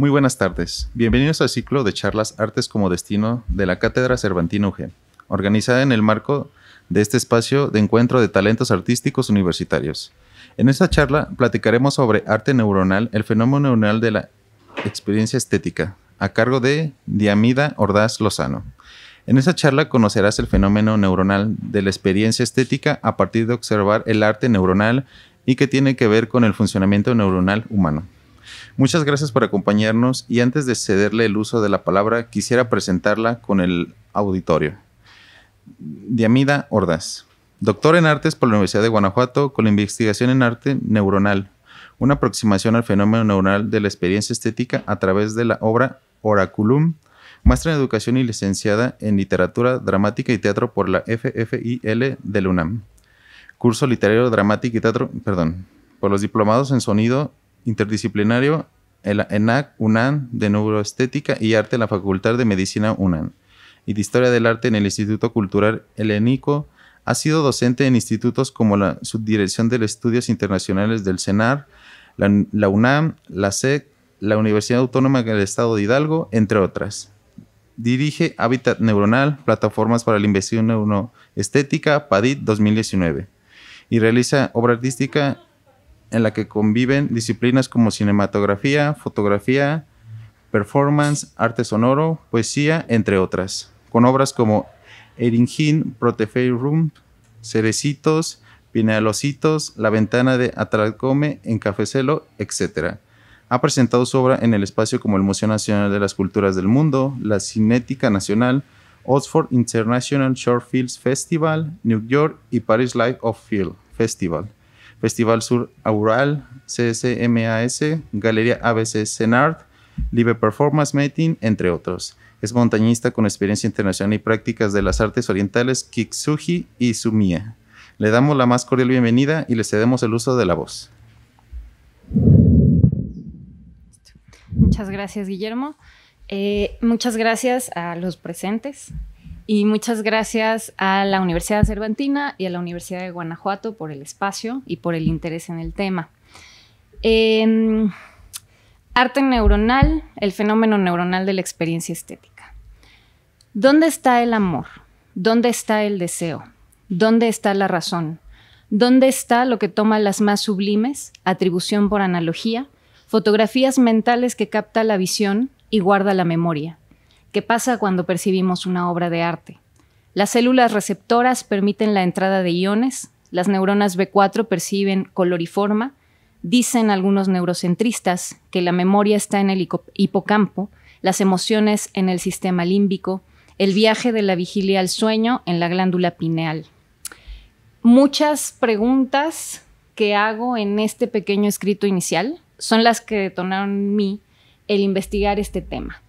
Muy buenas tardes. Bienvenidos al ciclo de charlas Artes como Destino de la Cátedra Cervantino UG, organizada en el marco de este espacio de encuentro de talentos artísticos universitarios. En esta charla platicaremos sobre arte neuronal, el fenómeno neuronal de la experiencia estética, a cargo de Diamida Ordaz Lozano. En esta charla conocerás el fenómeno neuronal de la experiencia estética a partir de observar el arte neuronal y que tiene que ver con el funcionamiento neuronal humano. Muchas gracias por acompañarnos y antes de cederle el uso de la palabra, quisiera presentarla con el auditorio. Diamida Ordaz, doctor en artes por la Universidad de Guanajuato con la investigación en arte neuronal, una aproximación al fenómeno neuronal de la experiencia estética a través de la obra Oraculum, maestra en educación y licenciada en literatura dramática y teatro por la FFIL de la UNAM. Curso literario dramático y teatro, perdón, por los diplomados en sonido interdisciplinario en ENAC UNAM de Neuroestética y Arte en la Facultad de Medicina UNAM y de Historia del Arte en el Instituto Cultural Helenico Ha sido docente en institutos como la Subdirección de Estudios Internacionales del CENAR, la, UNAM, la SEC, la Universidad Autónoma del Estado de Hidalgo, entre otras. Dirige Hábitat Neuronal, Plataformas para la Investigación Neuroestética, PADIT 2019, y realiza obra artística en la que conviven disciplinas como cinematografía, fotografía, performance, arte sonoro, poesía, entre otras, con obras como Eringin, Room, Cerecitos, Pinalocitos, La Ventana de Atalacome, en Cafecelo, etc. Ha presentado su obra en el espacio como el Museo Nacional de las Culturas del Mundo, la Cinética Nacional, Oxford International Short Films Festival, New York y Paris Life of Film Festival. Festival Sur Aural, CSMAS, Galería ABC Senart, Live Performance Meeting, entre otros. Es montañista con experiencia internacional y prácticas de las artes orientales Kiksuji y Sumia. Le damos la más cordial bienvenida y le cedemos el uso de la voz. Muchas gracias, Guillermo. Eh, muchas gracias a los presentes, y muchas gracias a la Universidad Cervantina y a la Universidad de Guanajuato por el espacio y por el interés en el tema. arte neuronal, el fenómeno neuronal de la experiencia estética. ¿Dónde está el amor? ¿Dónde está el deseo? ¿Dónde está la razón? ¿Dónde está lo que toma las más sublimes, atribución por analogía, fotografías mentales que capta la visión y guarda la memoria? ¿Qué pasa cuando percibimos una obra de arte. Las células receptoras permiten la entrada de iones, las neuronas B4 perciben color y forma, dicen algunos neurocentristas que la memoria está en el hipocampo, las emociones en el sistema límbico, el viaje de la vigilia al sueño en la glándula pineal. Muchas preguntas que hago en este pequeño escrito inicial son las que detonaron en mí el investigar este tema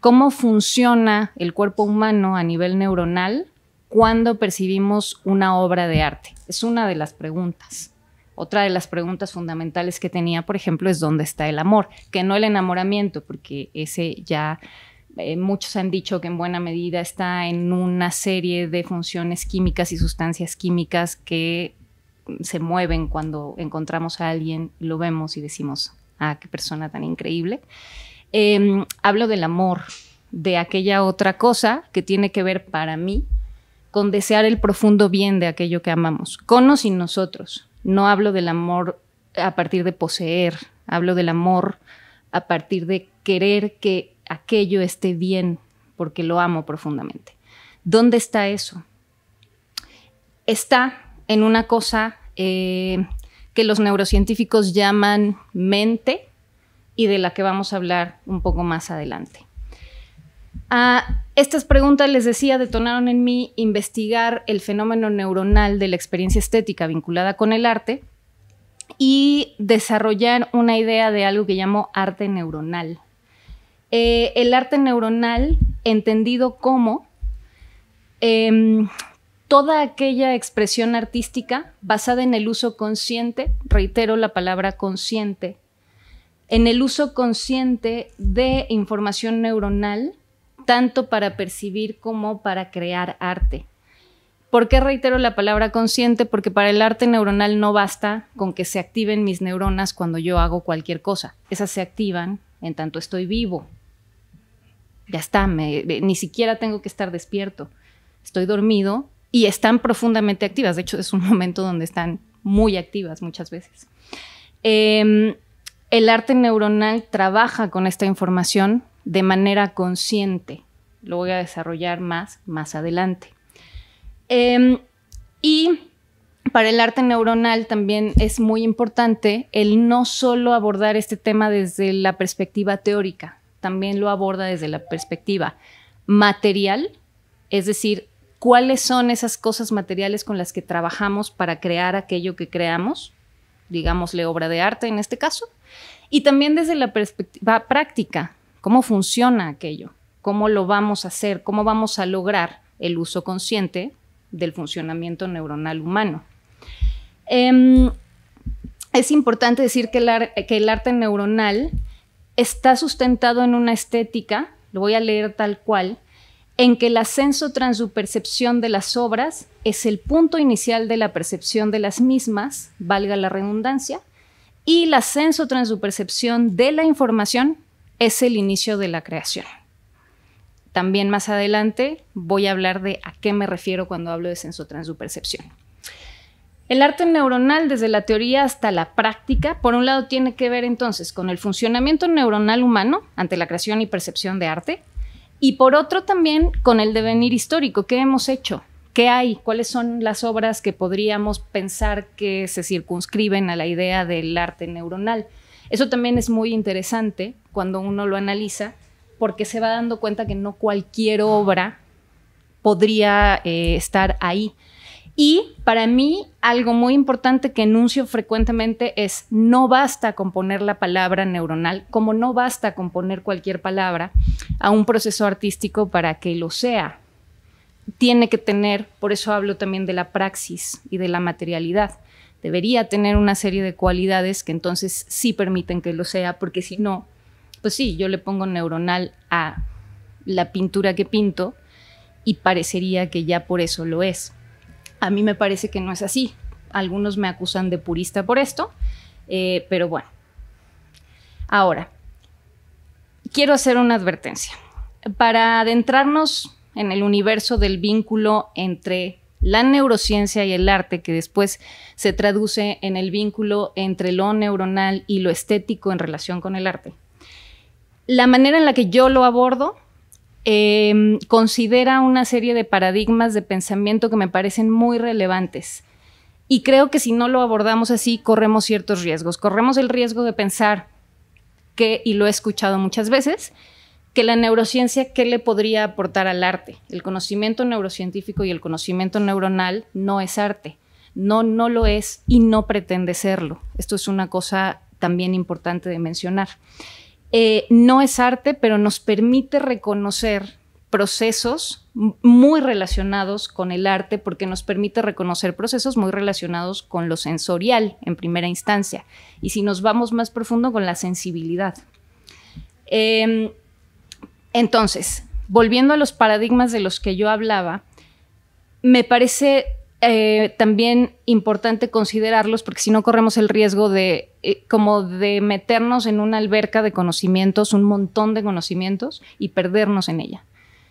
cómo funciona el cuerpo humano a nivel neuronal cuando percibimos una obra de arte. Es una de las preguntas. Otra de las preguntas fundamentales que tenía, por ejemplo, es dónde está el amor, que no el enamoramiento, porque ese ya eh, muchos han dicho que en buena medida está en una serie de funciones químicas y sustancias químicas que mm, se mueven cuando encontramos a alguien, lo vemos y decimos, ah, qué persona tan increíble. Em, hablo del amor, de aquella otra cosa que tiene que ver para mí con desear el profundo bien de aquello que amamos, con o sin nosotros. No hablo del amor a partir de poseer, hablo del amor a partir de querer que aquello esté bien porque lo amo profundamente. ¿Dónde está eso? Está en una cosa eh, que los neurocientíficos llaman mente, y de la que vamos a hablar un poco más adelante. estas preguntas, les decía, detonaron en mí investigar el fenómeno neuronal de la experiencia estética vinculada con el arte y desarrollar una idea de algo que llamo arte neuronal. Eh, el arte neuronal entendido como em, toda aquella expresión artística basada en el uso consciente, reitero la palabra consciente, en el uso consciente de información neuronal, tanto para percibir como para crear arte. ¿Por qué reitero la palabra consciente? Porque para el arte neuronal no basta con que se activen mis neuronas cuando yo hago cualquier cosa. Esas se activan en tanto estoy vivo. Ya está, ni siquiera tengo que estar despierto. Estoy dormido y están profundamente activas. De hecho, es un momento donde están muy activas muchas veces. Em, el arte neuronal trabaja con esta información de manera consciente. Lo voy a desarrollar más, más adelante. Em, y para el arte neuronal también es muy importante el no solo abordar este tema desde la perspectiva teórica, también lo aborda desde la perspectiva material, es decir, cuáles son esas cosas materiales con las que trabajamos para crear aquello que creamos digámosle, obra de arte en este caso, y también desde la perspectiva práctica, cómo funciona aquello, cómo lo vamos a hacer, cómo vamos a lograr el uso consciente del funcionamiento neuronal humano. Em, es importante decir que el arte neuronal está sustentado en una estética, lo voy a leer tal cual, en que el ascenso tras de las obras es el punto inicial de la percepción de las mismas, valga la redundancia, y el ascenso tras de la información es el inicio de la creación. También más adelante voy a hablar de a qué me refiero cuando hablo de ascenso tras El arte neuronal, desde la teoría hasta la práctica, por un lado tiene que ver entonces con el funcionamiento neuronal humano ante la creación y percepción de arte, y por otro también con el devenir histórico, ¿qué hemos hecho? ¿Qué hay? ¿Cuáles son las obras que podríamos pensar que se circunscriben a la idea del arte neuronal? Eso también es muy interesante cuando uno lo analiza, porque se va dando cuenta que no cualquier obra podría eh, estar ahí. Y para mí, algo muy importante que enuncio frecuentemente es, no basta con poner la palabra neuronal, como no basta con poner cualquier palabra a un proceso artístico para que lo sea. Tiene que tener, por eso hablo también de la praxis y de la materialidad, debería tener una serie de cualidades que entonces sí permiten que lo sea, porque si no, pues sí, yo le pongo neuronal a la pintura que pinto y parecería que ya por eso lo es. A mí me parece que no es así. Algunos me acusan de purista por esto, eh, pero bueno. Ahora, quiero hacer una advertencia. Para adentrarnos en el universo del vínculo entre la neurociencia y el arte, que después se traduce en el vínculo entre lo neuronal y lo estético en relación con el arte. La manera en la que yo lo abordo Em, considera una serie de paradigmas de pensamiento que me parecen muy relevantes. Y creo que si no lo abordamos así, corremos ciertos riesgos. Corremos el riesgo de pensar que, y lo he escuchado muchas veces, que la neurociencia, ¿qué le podría aportar al arte? El conocimiento neurocientífico y el conocimiento neuronal no es arte. No, no lo es y no pretende serlo. Esto es una cosa también importante de mencionar. Eh, no es arte, pero nos permite reconocer procesos muy relacionados con el arte porque nos permite reconocer procesos muy relacionados con lo sensorial en primera instancia y si nos vamos más profundo con la sensibilidad. Em, entonces, volviendo a los paradigmas de los que yo hablaba, me parece eh, también importante considerarlos porque si no corremos el riesgo de eh, como de meternos en una alberca de conocimientos, un montón de conocimientos y perdernos en ella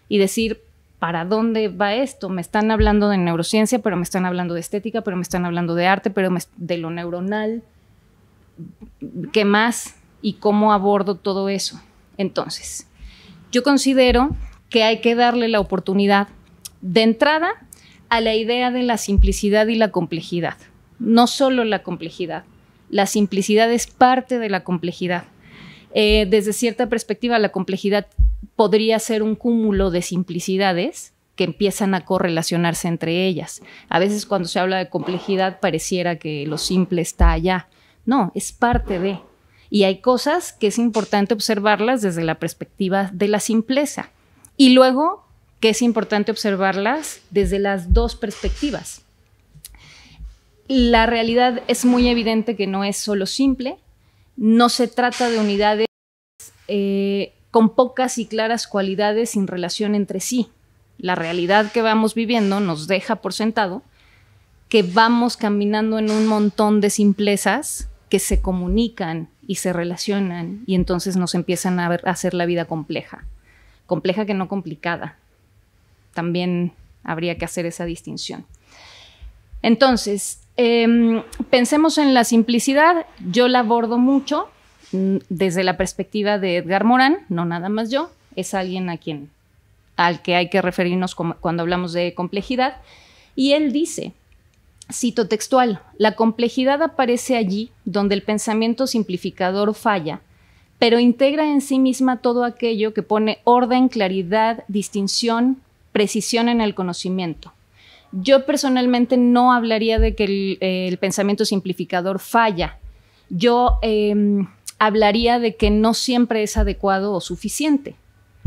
y decir ¿Para dónde va esto? Me están hablando de neurociencia, pero me están hablando de estética, pero me están hablando de arte, pero de lo neuronal. ¿Qué más? ¿Y cómo abordo todo eso? Entonces, yo considero que hay que darle la oportunidad de entrada a la idea de la simplicidad y la complejidad. No solo la complejidad, la simplicidad es parte de la complejidad. Eh, desde cierta perspectiva, la complejidad podría ser un cúmulo de simplicidades que empiezan a correlacionarse entre ellas. A veces cuando se habla de complejidad pareciera que lo simple está allá. No, es parte de. Y hay cosas que es importante observarlas desde la perspectiva de la simpleza. Y luego que es importante observarlas desde las dos perspectivas. La realidad es muy evidente que no es solo simple, no se trata de unidades eh, con pocas y claras cualidades sin relación entre sí. La realidad que vamos viviendo nos deja por sentado que vamos caminando en un montón de simplezas que se comunican y se relacionan y entonces nos empiezan a hacer la vida compleja, compleja que no complicada también habría que hacer esa distinción. Entonces, em, pensemos en la simplicidad, yo la abordo mucho mm, desde la perspectiva de Edgar Morán, no nada más yo, es alguien a quien, al que hay que referirnos cuando hablamos de complejidad, y él dice, cito textual, la complejidad aparece allí donde el pensamiento simplificador falla, pero integra en sí misma todo aquello que pone orden, claridad, distinción, precisión en el conocimiento. Yo personalmente no hablaría de que el, pensamiento simplificador falla. Yo em, hablaría de que no siempre es adecuado o suficiente.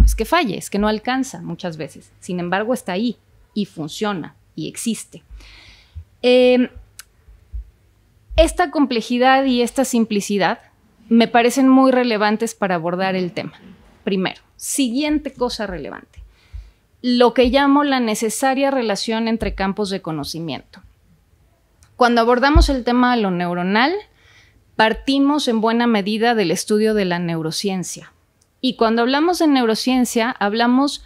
Es que falle, es que no alcanza muchas veces. Sin embargo, está ahí y funciona y existe. Em, esta complejidad y esta simplicidad me parecen muy relevantes para abordar el tema. Primero, siguiente cosa relevante lo que llamo la necesaria relación entre campos de conocimiento. Cuando abordamos el tema de lo neuronal, partimos en buena medida del estudio de la neurociencia. Y cuando hablamos de neurociencia, hablamos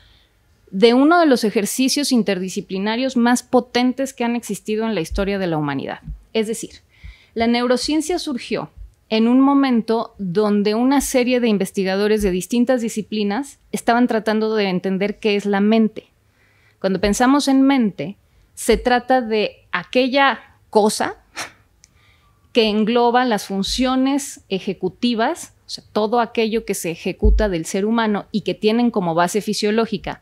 de uno de los ejercicios interdisciplinarios más potentes que han existido en la historia de la humanidad. Es decir, la neurociencia surgió en un momento donde una serie de investigadores de distintas disciplinas estaban tratando de entender qué es la mente. Cuando pensamos en mente, se trata de aquella cosa que engloba las funciones ejecutivas, o sea, todo aquello que se ejecuta del ser humano y que tienen como base fisiológica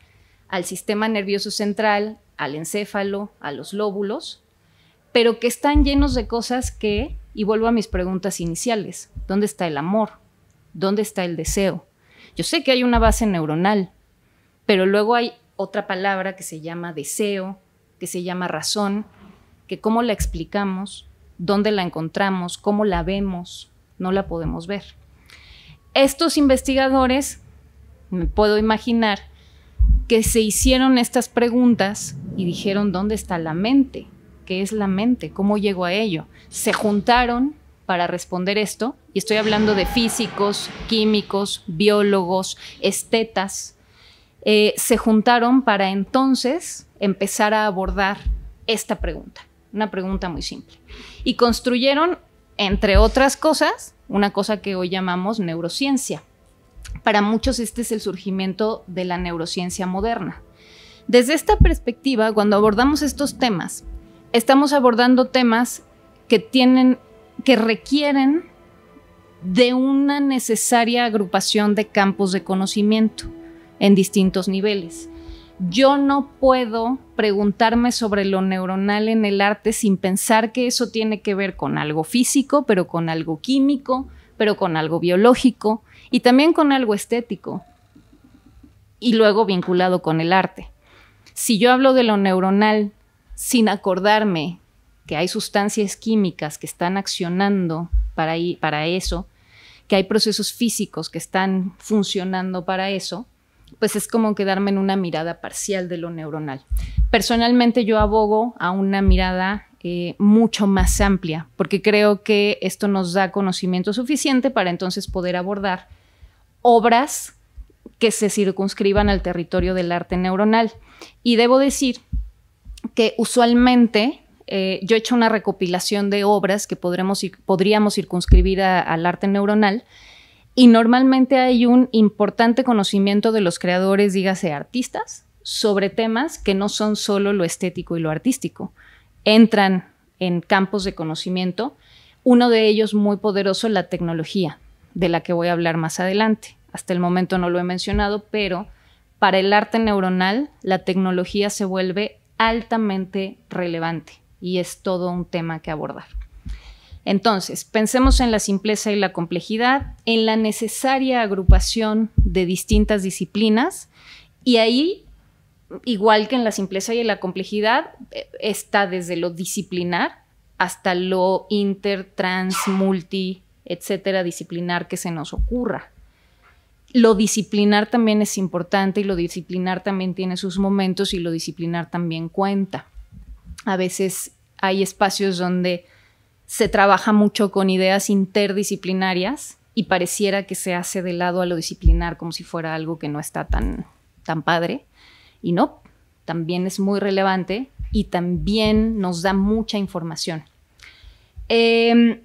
al sistema nervioso central, al encéfalo, a los lóbulos, pero que están llenos de cosas que, y vuelvo a mis preguntas iniciales, ¿dónde está el amor? ¿Dónde está el deseo? Yo sé que hay una base neuronal, pero luego hay otra palabra que se llama deseo, que se llama razón, que cómo la explicamos, dónde la encontramos, cómo la vemos, no la podemos ver. Estos investigadores, me puedo imaginar, que se hicieron estas preguntas y dijeron, ¿dónde está la mente? ¿Qué es la mente, cómo llegó a ello. Se juntaron para responder esto, y estoy hablando de físicos, químicos, biólogos, estetas, eh, se juntaron para entonces empezar a abordar esta pregunta, una pregunta muy simple. Y construyeron, entre otras cosas, una cosa que hoy llamamos neurociencia. Para muchos este es el surgimiento de la neurociencia moderna. Desde esta perspectiva, cuando abordamos estos temas, estamos abordando temas que tienen, que requieren de una necesaria agrupación de campos de conocimiento en distintos niveles. Yo no puedo preguntarme sobre lo neuronal en el arte sin pensar que eso tiene que ver con algo físico, pero con algo químico, pero con algo biológico y también con algo estético y luego vinculado con el arte. Si yo hablo de lo neuronal sin acordarme que hay sustancias químicas que están accionando para, para eso, que hay procesos físicos que están funcionando para eso, pues es como quedarme en una mirada parcial de lo neuronal. Personalmente yo abogo a una mirada eh, mucho más amplia, porque creo que esto nos da conocimiento suficiente para entonces poder abordar obras que se circunscriban al territorio del arte neuronal. Y debo decir que usualmente eh, yo he hecho una recopilación de obras que podremos, podríamos circunscribir al arte neuronal y normalmente hay un importante conocimiento de los creadores, dígase artistas, sobre temas que no son solo lo estético y lo artístico. Entran en campos de conocimiento, uno de ellos muy poderoso, la tecnología, de la que voy a hablar más adelante. Hasta el momento no lo he mencionado, pero para el arte neuronal la tecnología se vuelve altamente relevante y es todo un tema que abordar. Entonces, pensemos en la simpleza y la complejidad, en la necesaria agrupación de distintas disciplinas y ahí, igual que en la simpleza y en la complejidad, eh, está desde lo disciplinar hasta lo inter, trans, multi, etcétera, disciplinar que se nos ocurra lo disciplinar también es importante y lo disciplinar también tiene sus momentos y lo disciplinar también cuenta. A veces hay espacios donde se trabaja mucho con ideas interdisciplinarias y pareciera que se hace de lado a lo disciplinar como si fuera algo que no está tan, tan padre. Y no, también es muy relevante y también nos da mucha información. Em,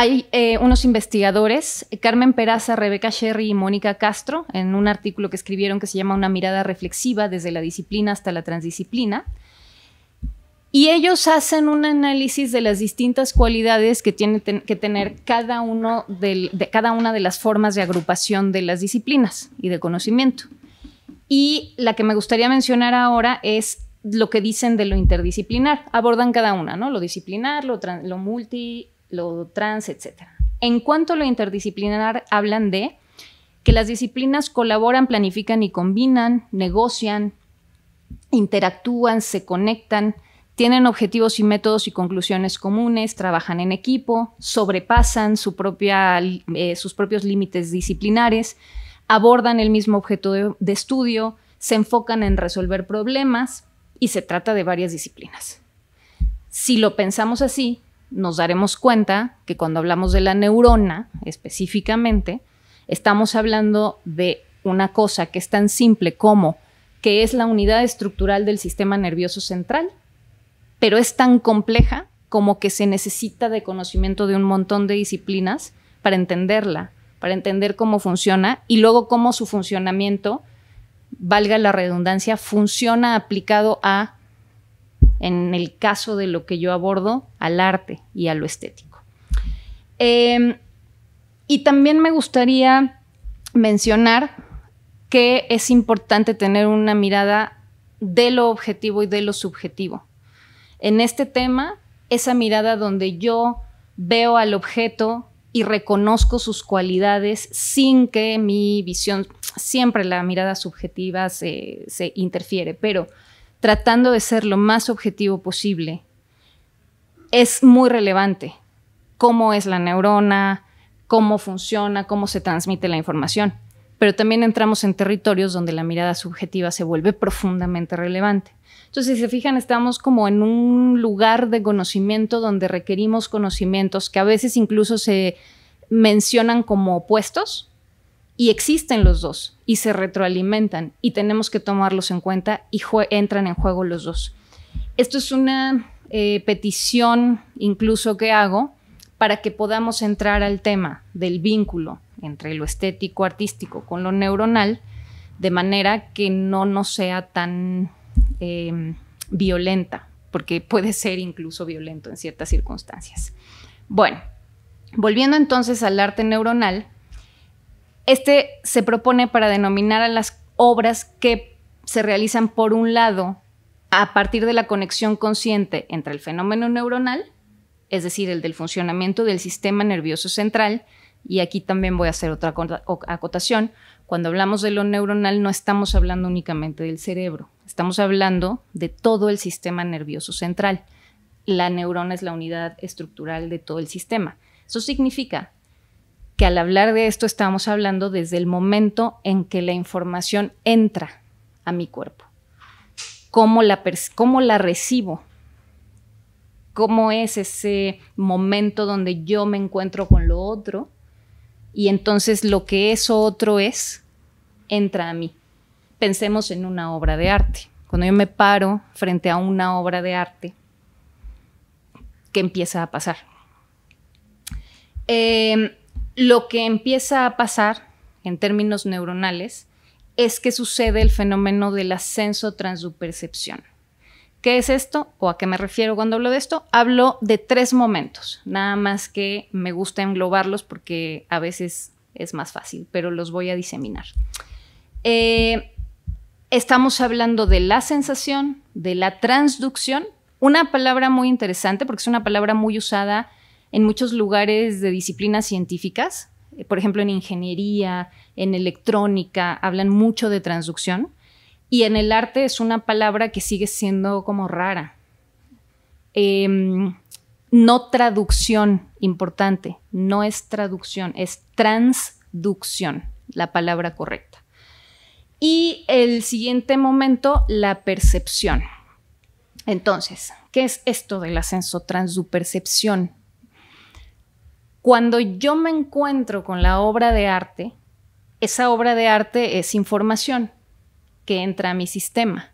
hay eh, unos investigadores, Carmen Peraza, Rebeca Sherry y Mónica Castro, en un artículo que escribieron que se llama Una mirada reflexiva desde la disciplina hasta la transdisciplina. Y ellos hacen un análisis de las distintas cualidades que tiene que tener cada, uno de, cada una de las formas de agrupación de las disciplinas y de conocimiento. Y la que me gustaría mencionar ahora es lo que dicen de lo interdisciplinar. Abordan cada una, ¿no? Lo disciplinar, lo, lo multi, lo trans, etc. En cuanto a lo interdisciplinar, hablan de que las disciplinas colaboran, planifican y combinan, negocian, interactúan, se conectan, tienen objetivos y métodos y conclusiones comunes, trabajan en equipo, sobrepasan su propia, eh, sus propios límites disciplinares, abordan el mismo objeto de estudio, se enfocan en resolver problemas y se trata de varias disciplinas. Si lo pensamos así, nos daremos cuenta que cuando hablamos de la neurona específicamente, estamos hablando de una cosa que es tan simple como que es la unidad estructural del sistema nervioso central, pero es tan compleja como que se necesita de conocimiento de un montón de disciplinas para entenderla, para entender cómo funciona y luego cómo su funcionamiento, valga la redundancia, funciona aplicado a en el caso de lo que yo abordo, al arte y a lo estético. Em, y también me gustaría mencionar que es importante tener una mirada de lo objetivo y de lo subjetivo. En este tema, esa mirada donde yo veo al objeto y reconozco sus cualidades sin que mi visión, siempre la mirada subjetiva se interfiere, pero tratando de ser lo más objetivo posible, es muy relevante cómo es la neurona, cómo funciona, cómo se transmite la información. Pero también entramos en territorios donde la mirada subjetiva se vuelve profundamente relevante. Entonces, si se fijan, estamos como en un lugar de conocimiento donde requerimos conocimientos que a veces incluso se mencionan como opuestos y existen los dos y se retroalimentan y tenemos que tomarlos en cuenta y entran en juego los dos. Esto es una eh, petición incluso que hago para que podamos entrar al tema del vínculo entre lo estético artístico con lo neuronal de manera que no nos sea tan em, violenta, porque puede ser incluso violento en ciertas circunstancias. Bueno, volviendo entonces al arte neuronal, este se propone para denominar a las obras que se realizan por un lado a partir de la conexión consciente entre el fenómeno neuronal, es decir, el del funcionamiento del sistema nervioso central, y aquí también voy a hacer otra acotación, cuando hablamos de lo neuronal no estamos hablando únicamente del cerebro, estamos hablando de todo el sistema nervioso central. La neurona es la unidad estructural de todo el sistema. Eso significa que al hablar de esto estamos hablando desde el momento en que la información entra a mi cuerpo. ¿Cómo la, cómo la recibo? ¿Cómo es ese momento donde yo me encuentro con lo otro? Y entonces lo que eso otro es, entra a mí. Pensemos en una obra de arte. Cuando yo me paro frente a una obra de arte, ¿qué empieza a pasar? Eh, lo que empieza a pasar en términos neuronales es que sucede el fenómeno del ascenso transdupercepción. ¿Qué es esto o a qué me refiero cuando hablo de esto? Hablo de tres momentos, nada más que me gusta englobarlos porque a veces es más fácil, pero los voy a diseminar. Eh, estamos hablando de la sensación, de la transducción, una palabra muy interesante porque es una palabra muy usada en muchos lugares de disciplinas científicas, eh, por ejemplo en ingeniería, en electrónica, hablan mucho de transducción y en el arte es una palabra que sigue siendo como rara. Em, no traducción, importante, no es traducción, es transducción, la palabra correcta. Y el siguiente momento, la percepción. Entonces, ¿qué es esto del ascenso transdupercepción? Cuando yo me encuentro con la obra de arte, esa obra de arte es información que entra a mi sistema.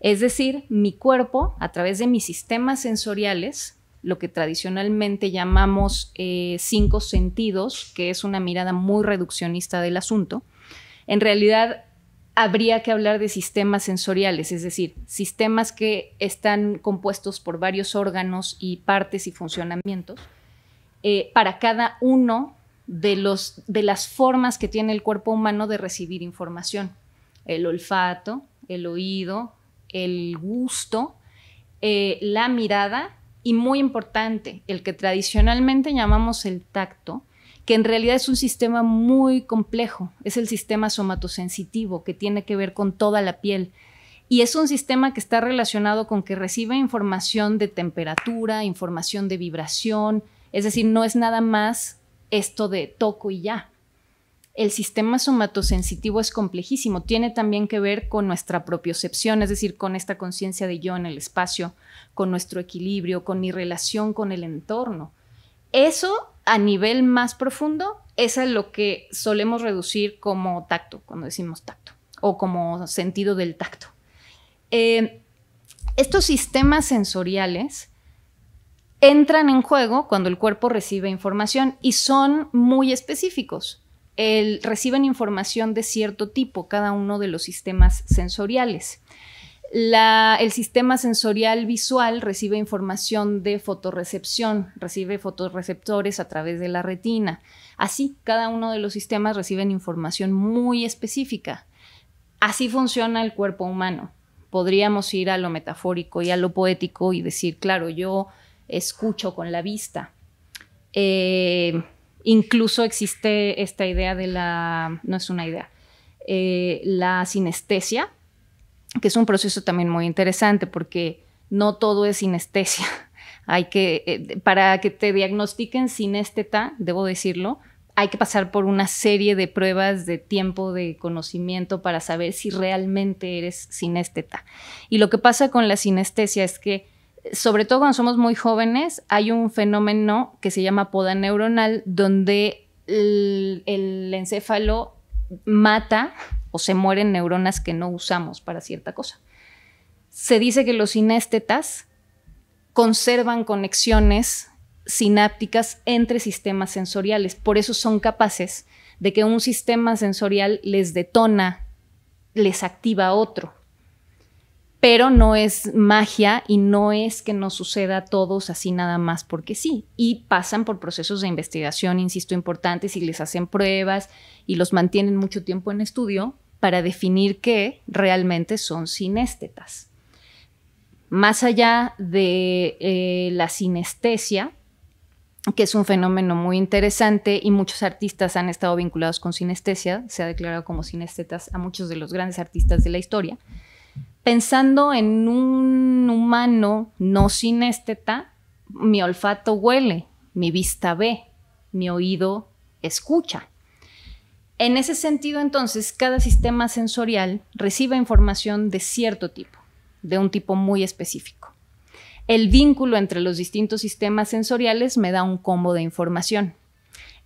Es decir, mi cuerpo, a través de mis sistemas sensoriales, lo que tradicionalmente llamamos eh, cinco sentidos, que es una mirada muy reduccionista del asunto, en realidad habría que hablar de sistemas sensoriales, es decir, sistemas que están compuestos por varios órganos y partes y funcionamientos eh, para cada uno de, las formas que tiene el cuerpo humano de recibir información. El olfato, el oído, el gusto, eh, la mirada y muy importante, el que tradicionalmente llamamos el tacto, que en realidad es un sistema muy complejo, es el sistema somatosensitivo que tiene que ver con toda la piel. Y es un sistema que está relacionado con que recibe información de temperatura, información de vibración, es decir, no es nada más esto de toco y ya. El sistema somatosensitivo es complejísimo, tiene también que ver con nuestra propiocepción, es decir, con esta conciencia de yo en el espacio, con nuestro equilibrio, con mi relación con el entorno. Eso a nivel más profundo es a lo que solemos reducir como tacto, cuando decimos tacto, o como sentido del tacto. Eh, estos sistemas sensoriales entran en juego cuando el cuerpo recibe información y son muy específicos. reciben información de cierto tipo, cada uno de los sistemas sensoriales. el sistema sensorial visual recibe información de fotorrecepción, recibe fotorreceptores a través de la retina. Así, cada uno de los sistemas reciben información muy específica. Así funciona el cuerpo humano. Podríamos ir a lo metafórico y a lo poético y decir, claro, yo escucho con la vista. Eh, incluso existe esta idea de la, no es una idea, eh, la sinestesia, que es un proceso también muy interesante porque no todo es sinestesia. Hay que, eh, para que te diagnostiquen sinesteta, debo decirlo, hay que pasar por una serie de pruebas de tiempo de conocimiento para saber si realmente eres sinesteta, Y lo que pasa con la sinestesia es que sobre todo cuando somos muy jóvenes, hay un fenómeno que se llama poda neuronal, donde el, encéfalo mata o se mueren neuronas que no usamos para cierta cosa. Se dice que los sinestetas conservan conexiones sinápticas entre sistemas sensoriales, por eso son capaces de que un sistema sensorial les detona, les activa otro pero no es magia y no es que nos suceda a todos así nada más porque sí. Y pasan por procesos de investigación, insisto, importantes y les hacen pruebas y los mantienen mucho tiempo en estudio para definir que realmente son sinestetas. Más allá de eh, la sinestesia, que es un fenómeno muy interesante y muchos artistas han estado vinculados con sinestesia, se ha declarado como sinestetas a muchos de los grandes artistas de la historia pensando en un humano no sinesteta, mi olfato huele, mi vista ve, mi oído escucha. En ese sentido, entonces, cada sistema sensorial recibe información de cierto tipo, de un tipo muy específico. El vínculo entre los distintos sistemas sensoriales me da un combo de información.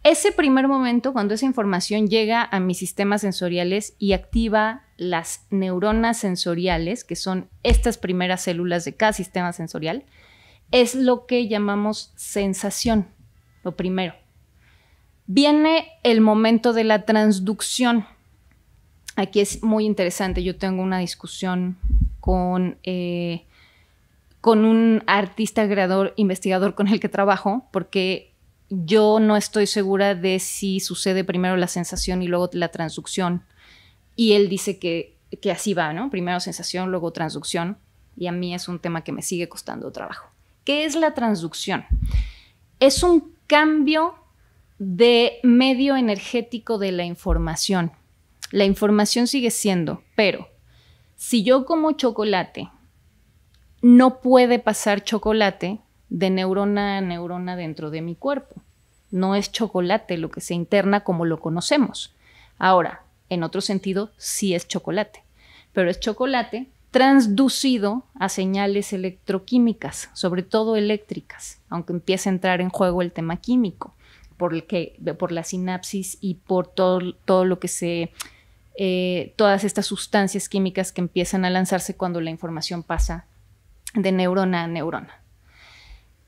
Ese primer momento, cuando esa información llega a mis sistemas sensoriales y activa las neuronas sensoriales, que son estas primeras células de cada sistema sensorial, es lo que llamamos sensación, lo primero. Viene el momento de la transducción. Aquí es muy interesante, yo tengo una discusión con, eh, con un artista, creador, investigador con el que trabajo, porque yo no estoy segura de si sucede primero la sensación y luego la transducción. Y él dice que, así va, ¿no? Primero sensación, luego transducción. Y a mí es un tema que me sigue costando trabajo. ¿Qué es la transducción? Es un cambio de medio energético de la información. La información sigue siendo, pero si yo como chocolate, no puede pasar chocolate de neurona a neurona dentro de mi cuerpo. No es chocolate lo que se interna como lo conocemos. Ahora, en otro sentido, sí es chocolate, pero es chocolate transducido a señales electroquímicas, sobre todo eléctricas, aunque empieza a entrar en juego el tema químico, por, por la sinapsis y por todo, todo lo que se... Eh, todas estas sustancias químicas que empiezan a lanzarse cuando la información pasa de neurona a neurona.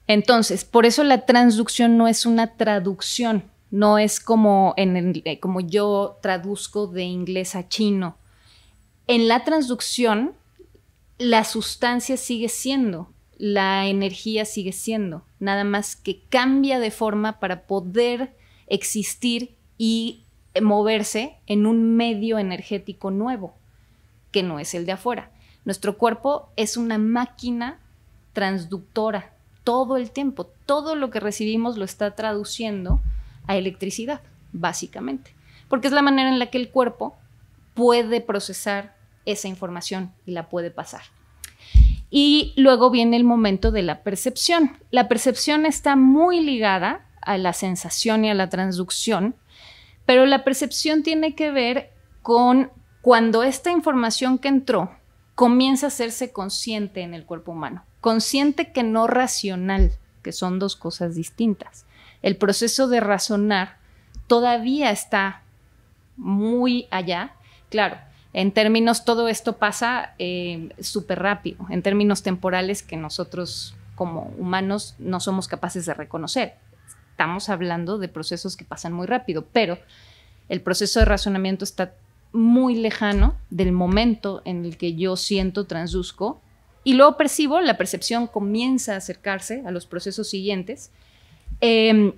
Entonces, por eso la transducción no es una traducción, no es eh, como, yo traduzco de inglés a chino. En la transducción, la sustancia sigue siendo, la energía sigue siendo, nada más que cambia de forma para poder existir y moverse en un medio energético nuevo, que no es el de afuera. Nuestro cuerpo es una máquina transductora todo el tiempo. Todo lo que recibimos lo está traduciendo a electricidad, básicamente, porque es la manera en la que el cuerpo puede procesar esa información y la puede pasar. Y luego viene el momento de la percepción. La percepción está muy ligada a la sensación y a la transducción, pero la percepción tiene que ver con cuando esta información que entró comienza a hacerse consciente en el cuerpo humano. Consciente que no racional, que son dos cosas distintas. El proceso de razonar todavía está muy allá. Claro, en términos, todo esto pasa eh, súper rápido, en términos temporales que nosotros como humanos no somos capaces de reconocer. Estamos hablando de procesos que pasan muy rápido, pero el proceso de razonamiento está muy lejano del momento en el que yo siento, transduzco, y luego percibo, la percepción comienza a acercarse a los procesos siguientes. Em,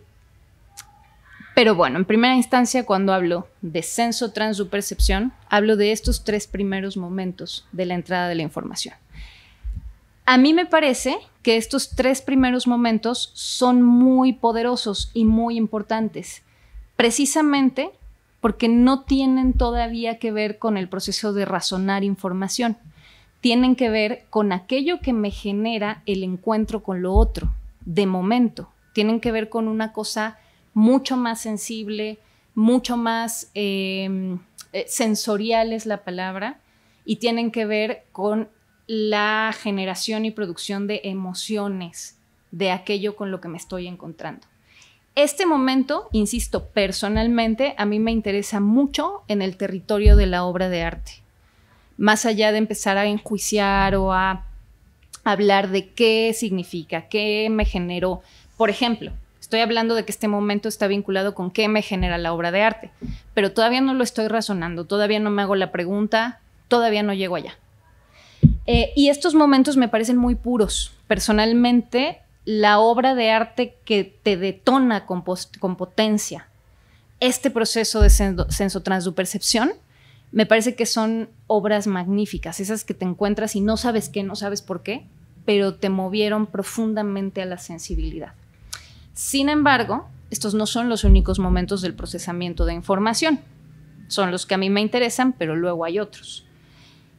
pero bueno, en primera instancia, cuando hablo de senso transdupercepción, hablo de estos tres primeros momentos de la entrada de la información. A mí me parece que estos tres primeros momentos son muy poderosos y muy importantes, precisamente porque no tienen todavía que ver con el proceso de razonar información, tienen que ver con aquello que me genera el encuentro con lo otro, de momento, tienen que ver con una cosa mucho más sensible, mucho más em, eh, sensorial es la palabra, y tienen que ver con la generación y producción de emociones de aquello con lo que me estoy encontrando. Este momento, insisto, personalmente a mí me interesa mucho en el territorio de la obra de arte, más allá de empezar a enjuiciar o a hablar de qué significa, qué me generó. Por ejemplo, estoy hablando de que este momento está vinculado con qué me genera la obra de arte, pero todavía no lo estoy razonando, todavía no me hago la pregunta, todavía no llego allá. Eh, y estos momentos me parecen muy puros. Personalmente, la obra de arte que te detona con, potencia este proceso de senso sensotransdupercepción, me parece que son obras magníficas, esas que te encuentras y no sabes qué, no sabes por qué, pero te movieron profundamente a la sensibilidad. Sin embargo, estos no son los únicos momentos del procesamiento de información. Son los que a mí me interesan, pero luego hay otros.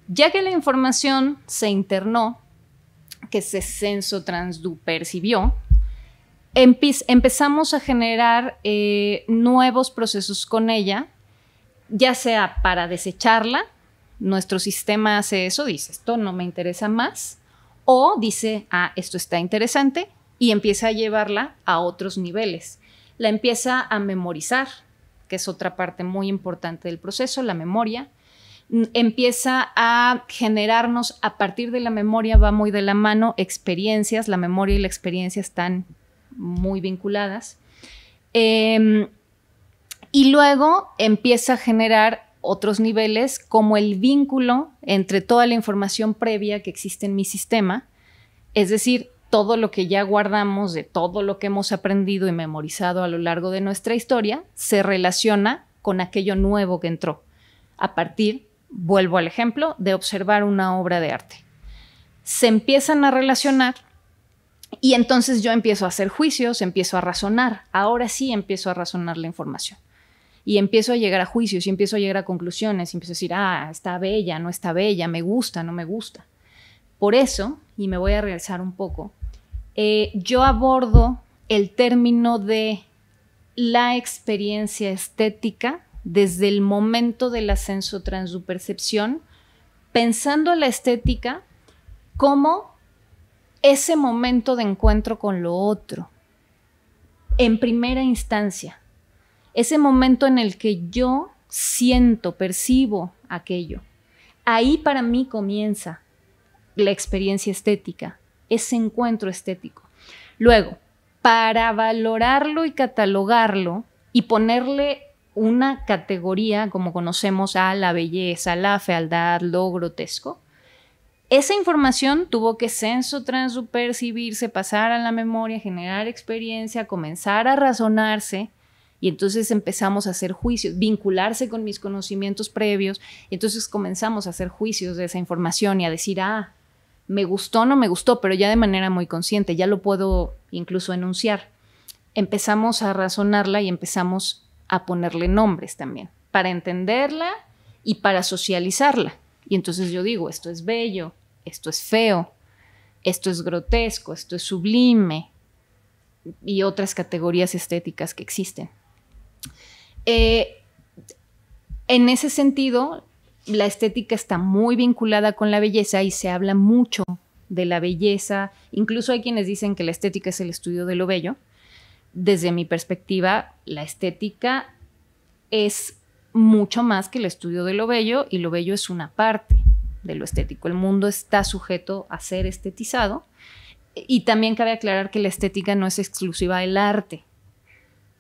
Ya que la información se internó, que ese censo Transdu percibió, empezamos a generar eh, nuevos procesos con ella, ya sea para desecharla, nuestro sistema hace eso, dice, esto no me interesa más, o dice, ah, esto está interesante, y empieza a llevarla a otros niveles. La empieza a memorizar, que es otra parte muy importante del proceso, la memoria empieza a generarnos a partir de la memoria, va muy de la mano, experiencias, la memoria y la experiencia están muy vinculadas. Em, y luego empieza a generar otros niveles como el vínculo entre toda la información previa que existe en mi sistema, es decir, todo lo que ya guardamos de todo lo que hemos aprendido y memorizado a lo largo de nuestra historia se relaciona con aquello nuevo que entró a partir Vuelvo al ejemplo de observar una obra de arte. Se empiezan a relacionar y entonces yo empiezo a hacer juicios, empiezo a razonar. Ahora sí empiezo a razonar la información. Y empiezo a llegar a juicios y empiezo a llegar a conclusiones y empiezo a decir, ah, está bella, no está bella, me gusta, no me gusta. Por eso, y me voy a regresar un poco, eh, yo abordo el término de la experiencia estética desde el momento del ascenso transdupercepción pensando la estética como ese momento de encuentro con lo otro, en primera instancia, ese momento en el que yo siento, percibo aquello. Ahí para mí comienza la experiencia estética, ese encuentro estético. Luego, para valorarlo y catalogarlo y ponerle una categoría como conocemos a la belleza, la fealdad, lo grotesco. Esa información tuvo que senso transupercibirse, pasar a la memoria, generar experiencia, comenzar a razonarse y entonces empezamos a hacer juicios, vincularse con mis conocimientos previos y entonces comenzamos a hacer juicios de esa información y a decir, ah, me gustó, no me gustó, pero ya de manera muy consciente, ya lo puedo incluso enunciar. Empezamos a razonarla y empezamos a ponerle nombres también, para entenderla y para socializarla. Y entonces yo digo, esto es bello, esto es feo, esto es grotesco, esto es sublime y otras categorías estéticas que existen. Eh, en ese sentido, la estética está muy vinculada con la belleza y se habla mucho de la belleza. Incluso hay quienes dicen que la estética es el estudio de lo bello desde mi perspectiva, la estética es mucho más que el estudio de lo bello y lo bello es una parte de lo estético. El mundo está sujeto a ser estetizado y también cabe aclarar que la estética no es exclusiva del arte.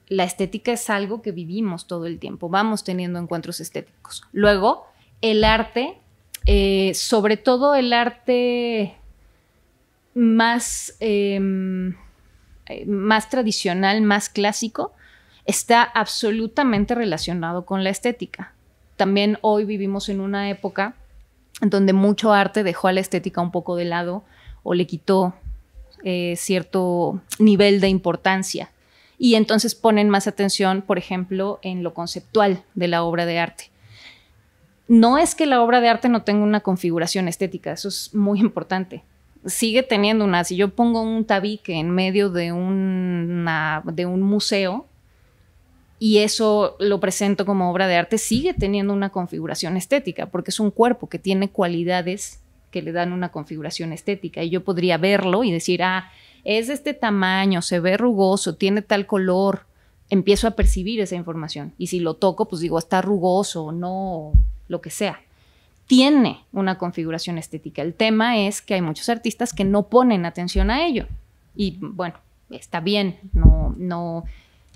La estética es algo que vivimos todo el tiempo, vamos teniendo encuentros estéticos. Luego, el arte, eh, sobre todo el arte más... Em, eh, más tradicional, más clásico, está absolutamente relacionado con la estética. También hoy vivimos en una época en donde mucho arte dejó a la estética un poco de lado o le quitó eh, cierto nivel de importancia. Y entonces ponen más atención, por ejemplo, en lo conceptual de la obra de arte. No es que la obra de arte no tenga una configuración estética, eso es muy importante, sigue teniendo una, si yo pongo un tabique en medio de, un de un museo y eso lo presento como obra de arte, sigue teniendo una configuración estética, porque es un cuerpo que tiene cualidades que le dan una configuración estética y yo podría verlo y decir, ah, es de este tamaño, se ve rugoso, tiene tal color, empiezo a percibir esa información y si lo toco, pues digo, está rugoso, o no, lo que sea tiene una configuración estética. El tema es que hay muchos artistas que no ponen atención a ello. Y bueno, está bien, no, no,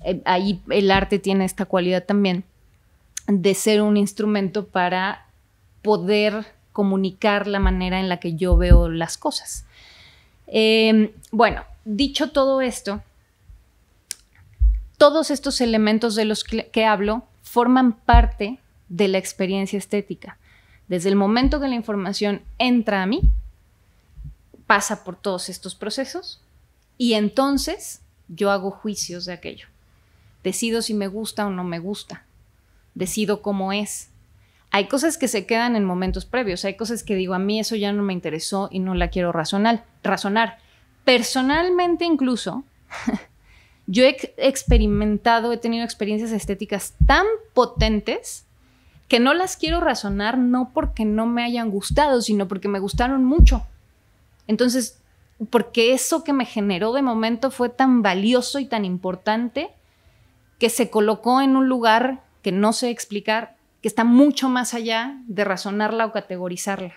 eh, ahí el arte tiene esta cualidad también de ser un instrumento para poder comunicar la manera en la que yo veo las cosas. Em, bueno, dicho todo esto, todos estos elementos de los que hablo forman parte de la experiencia estética. Desde el momento que la información entra a mí, pasa por todos estos procesos y entonces yo hago juicios de aquello. Decido si me gusta o no me gusta. Decido cómo es. Hay cosas que se quedan en momentos previos, hay cosas que digo, a mí eso ya no me interesó y no la quiero razonar. razonar. Personalmente incluso, yo he experimentado, he tenido experiencias estéticas tan potentes que no las quiero razonar no porque no me hayan gustado, sino porque me gustaron mucho. Entonces, porque eso que me generó de momento fue tan valioso y tan importante que se colocó en un lugar que no sé explicar, que está mucho más allá de razonarla o categorizarla.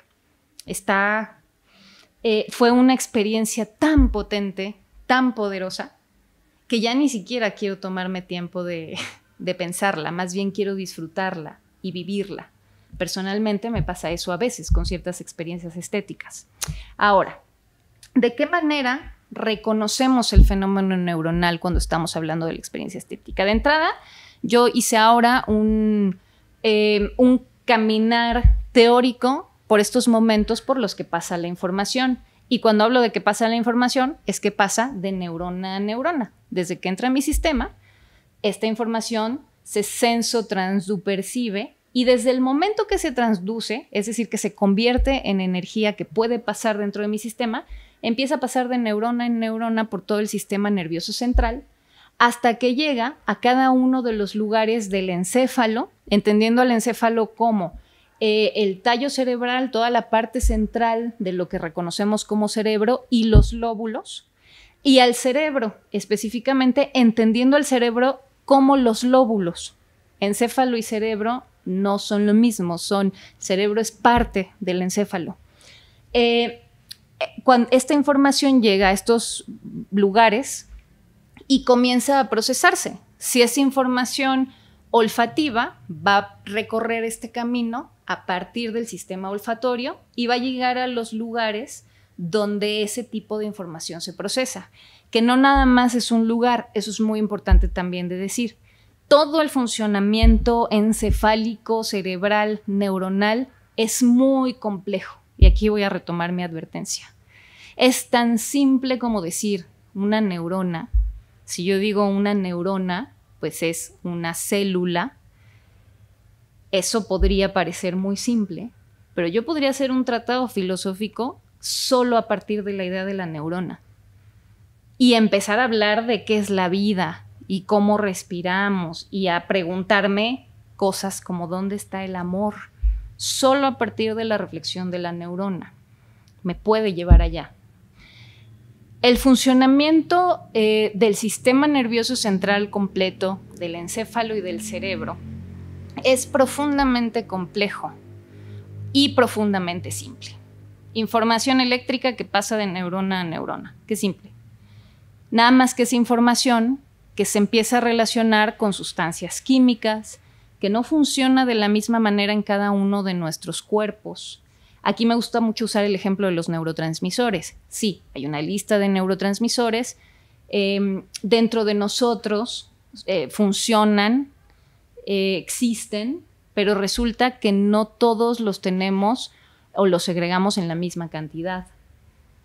Está, eh, fue una experiencia tan potente, tan poderosa, que ya ni siquiera quiero tomarme tiempo de pensarla, más bien quiero disfrutarla vivirla. Personalmente me pasa eso a veces con ciertas experiencias estéticas. Ahora, ¿de qué manera reconocemos el fenómeno neuronal cuando estamos hablando de la experiencia estética? De entrada, yo hice ahora un, em, un caminar teórico por estos momentos por los que pasa la información. Y cuando hablo de que pasa la información, es que pasa de neurona a neurona. Desde que entra en mi sistema, esta información se senso transdupercibe y desde el momento que se transduce, es decir, que se convierte en energía que puede pasar dentro de mi sistema, empieza a pasar de neurona en neurona por todo el sistema nervioso central, hasta que llega a cada uno de los lugares del encéfalo, entendiendo al encéfalo como eh, el tallo cerebral, toda la parte central de lo que reconocemos como cerebro y los lóbulos, y al cerebro específicamente, entendiendo al cerebro como los lóbulos. Encéfalo y cerebro no son lo mismo, son, cerebro es parte del encéfalo. Eh, cuando esta información llega a estos lugares y comienza a procesarse. Si es información olfativa, va a recorrer este camino a partir del sistema olfatorio y va a llegar a los lugares donde ese tipo de información se procesa, que no nada más es un lugar, eso es muy importante también de decir todo el funcionamiento encefálico, cerebral, neuronal es muy complejo. Y aquí voy a retomar mi advertencia. Es tan simple como decir una neurona. Si yo digo una neurona, pues es una célula. Eso podría parecer muy simple, pero yo podría hacer un tratado filosófico solo a partir de la idea de la neurona y empezar a hablar de qué es la vida, y cómo respiramos y a preguntarme cosas como dónde está el amor, solo a partir de la reflexión de la neurona. Me puede llevar allá. El funcionamiento eh, del sistema nervioso central completo, del encéfalo y del cerebro, es profundamente complejo y profundamente simple. Información eléctrica que pasa de neurona a neurona, que simple. Nada más que esa información que se empieza a relacionar con sustancias químicas, que no funciona de la misma manera en cada uno de nuestros cuerpos. Aquí me gusta mucho usar el ejemplo de los neurotransmisores. Sí, hay una lista de neurotransmisores. Em, dentro de nosotros eh, funcionan, eh, existen, pero resulta que no todos los tenemos o los segregamos en la misma cantidad,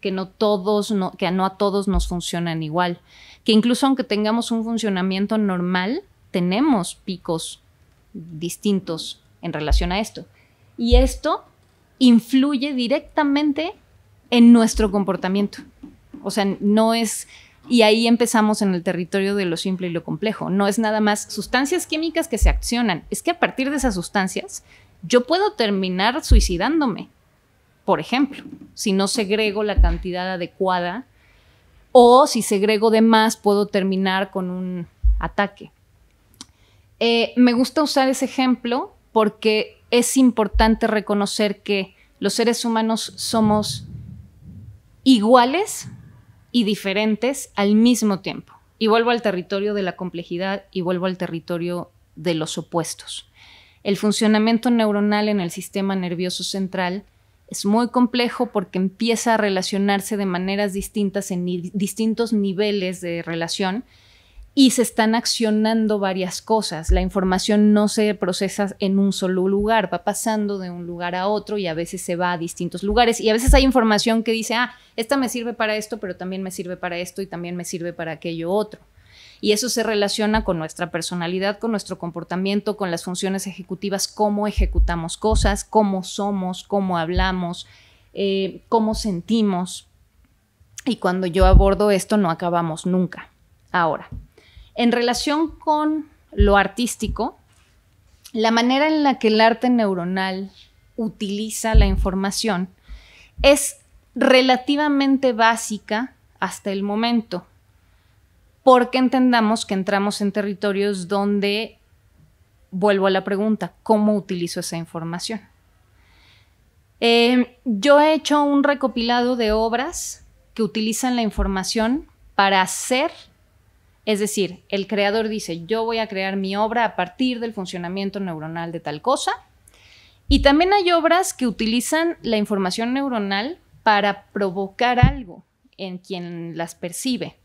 que no, todos que no a todos nos funcionan igual que incluso aunque tengamos un funcionamiento normal, tenemos picos distintos en relación a esto. Y esto influye directamente en nuestro comportamiento. O sea, no es... Y ahí empezamos en el territorio de lo simple y lo complejo. No es nada más sustancias químicas que se accionan. Es que a partir de esas sustancias yo puedo terminar suicidándome, por ejemplo, si no segrego la cantidad adecuada o si segrego de más puedo terminar con un ataque. Eh, me gusta usar ese ejemplo porque es importante reconocer que los seres humanos somos iguales y diferentes al mismo tiempo. Y vuelvo al territorio de la complejidad y vuelvo al territorio de los opuestos. El funcionamiento neuronal en el sistema nervioso central es muy complejo porque empieza a relacionarse de maneras distintas en distintos niveles de relación y se están accionando varias cosas. La información no se procesa en un solo lugar, va pasando de un lugar a otro y a veces se va a distintos lugares. Y a veces hay información que dice, ah, esta me sirve para esto, pero también me sirve para esto y también me sirve para aquello otro y eso se relaciona con nuestra personalidad, con nuestro comportamiento, con las funciones ejecutivas, cómo ejecutamos cosas, cómo somos, cómo hablamos, eh, cómo sentimos. Y cuando yo abordo esto no acabamos nunca. Ahora, en relación con lo artístico, la manera en la que el arte neuronal utiliza la información es relativamente básica hasta el momento porque entendamos que entramos en territorios donde, vuelvo a la pregunta, ¿cómo utilizo esa información? Em, yo he hecho un recopilado de obras que utilizan la información para hacer, es decir, el creador dice, yo voy a crear mi obra a partir del funcionamiento neuronal de tal cosa, y también hay obras que utilizan la información neuronal para provocar algo en quien las percibe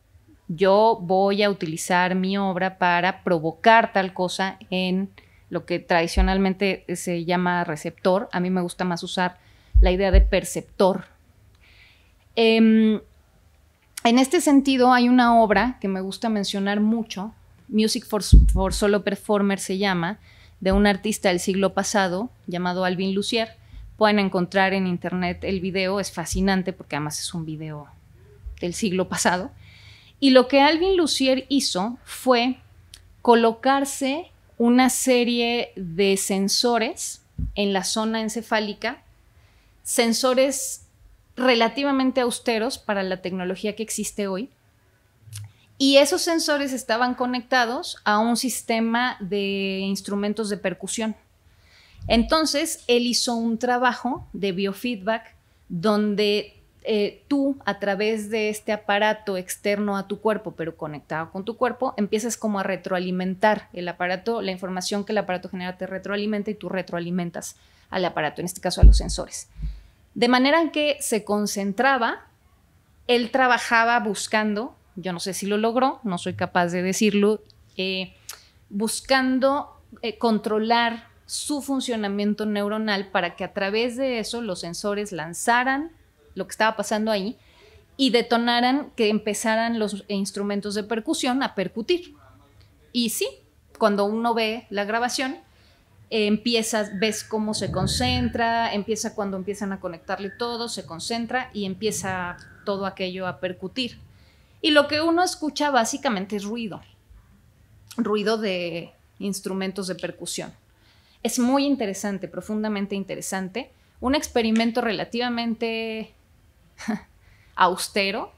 yo voy a utilizar mi obra para provocar tal cosa en lo que tradicionalmente se llama receptor. A mí me gusta más usar la idea de perceptor. Em, en este sentido, hay una obra que me gusta mencionar mucho, Music for, for Solo Performer se llama, de un artista del siglo pasado llamado Alvin Lucier. Pueden encontrar en internet el video, es fascinante porque además es un video del siglo pasado. Y lo que Alvin Lucier hizo fue colocarse una serie de sensores en la zona encefálica, sensores relativamente austeros para la tecnología que existe hoy. Y esos sensores estaban conectados a un sistema de instrumentos de percusión. Entonces, él hizo un trabajo de biofeedback donde eh, tú a través de este aparato externo a tu cuerpo, pero conectado con tu cuerpo, empiezas como a retroalimentar el aparato, la información que el aparato genera te retroalimenta y tú retroalimentas al aparato, en este caso a los sensores. De manera en que se concentraba, él trabajaba buscando, yo no sé si lo logró, no soy capaz de decirlo, eh, buscando eh, controlar su funcionamiento neuronal para que a través de eso los sensores lanzaran lo que estaba pasando ahí y detonaran que empezaran los instrumentos de percusión a percutir. Y sí, cuando uno ve la grabación, eh, empieza, ves cómo se concentra, empieza cuando empiezan a conectarle todo, se concentra y empieza todo aquello a percutir. Y lo que uno escucha básicamente es ruido, ruido de instrumentos de percusión. Es muy interesante, profundamente interesante, un experimento relativamente austero,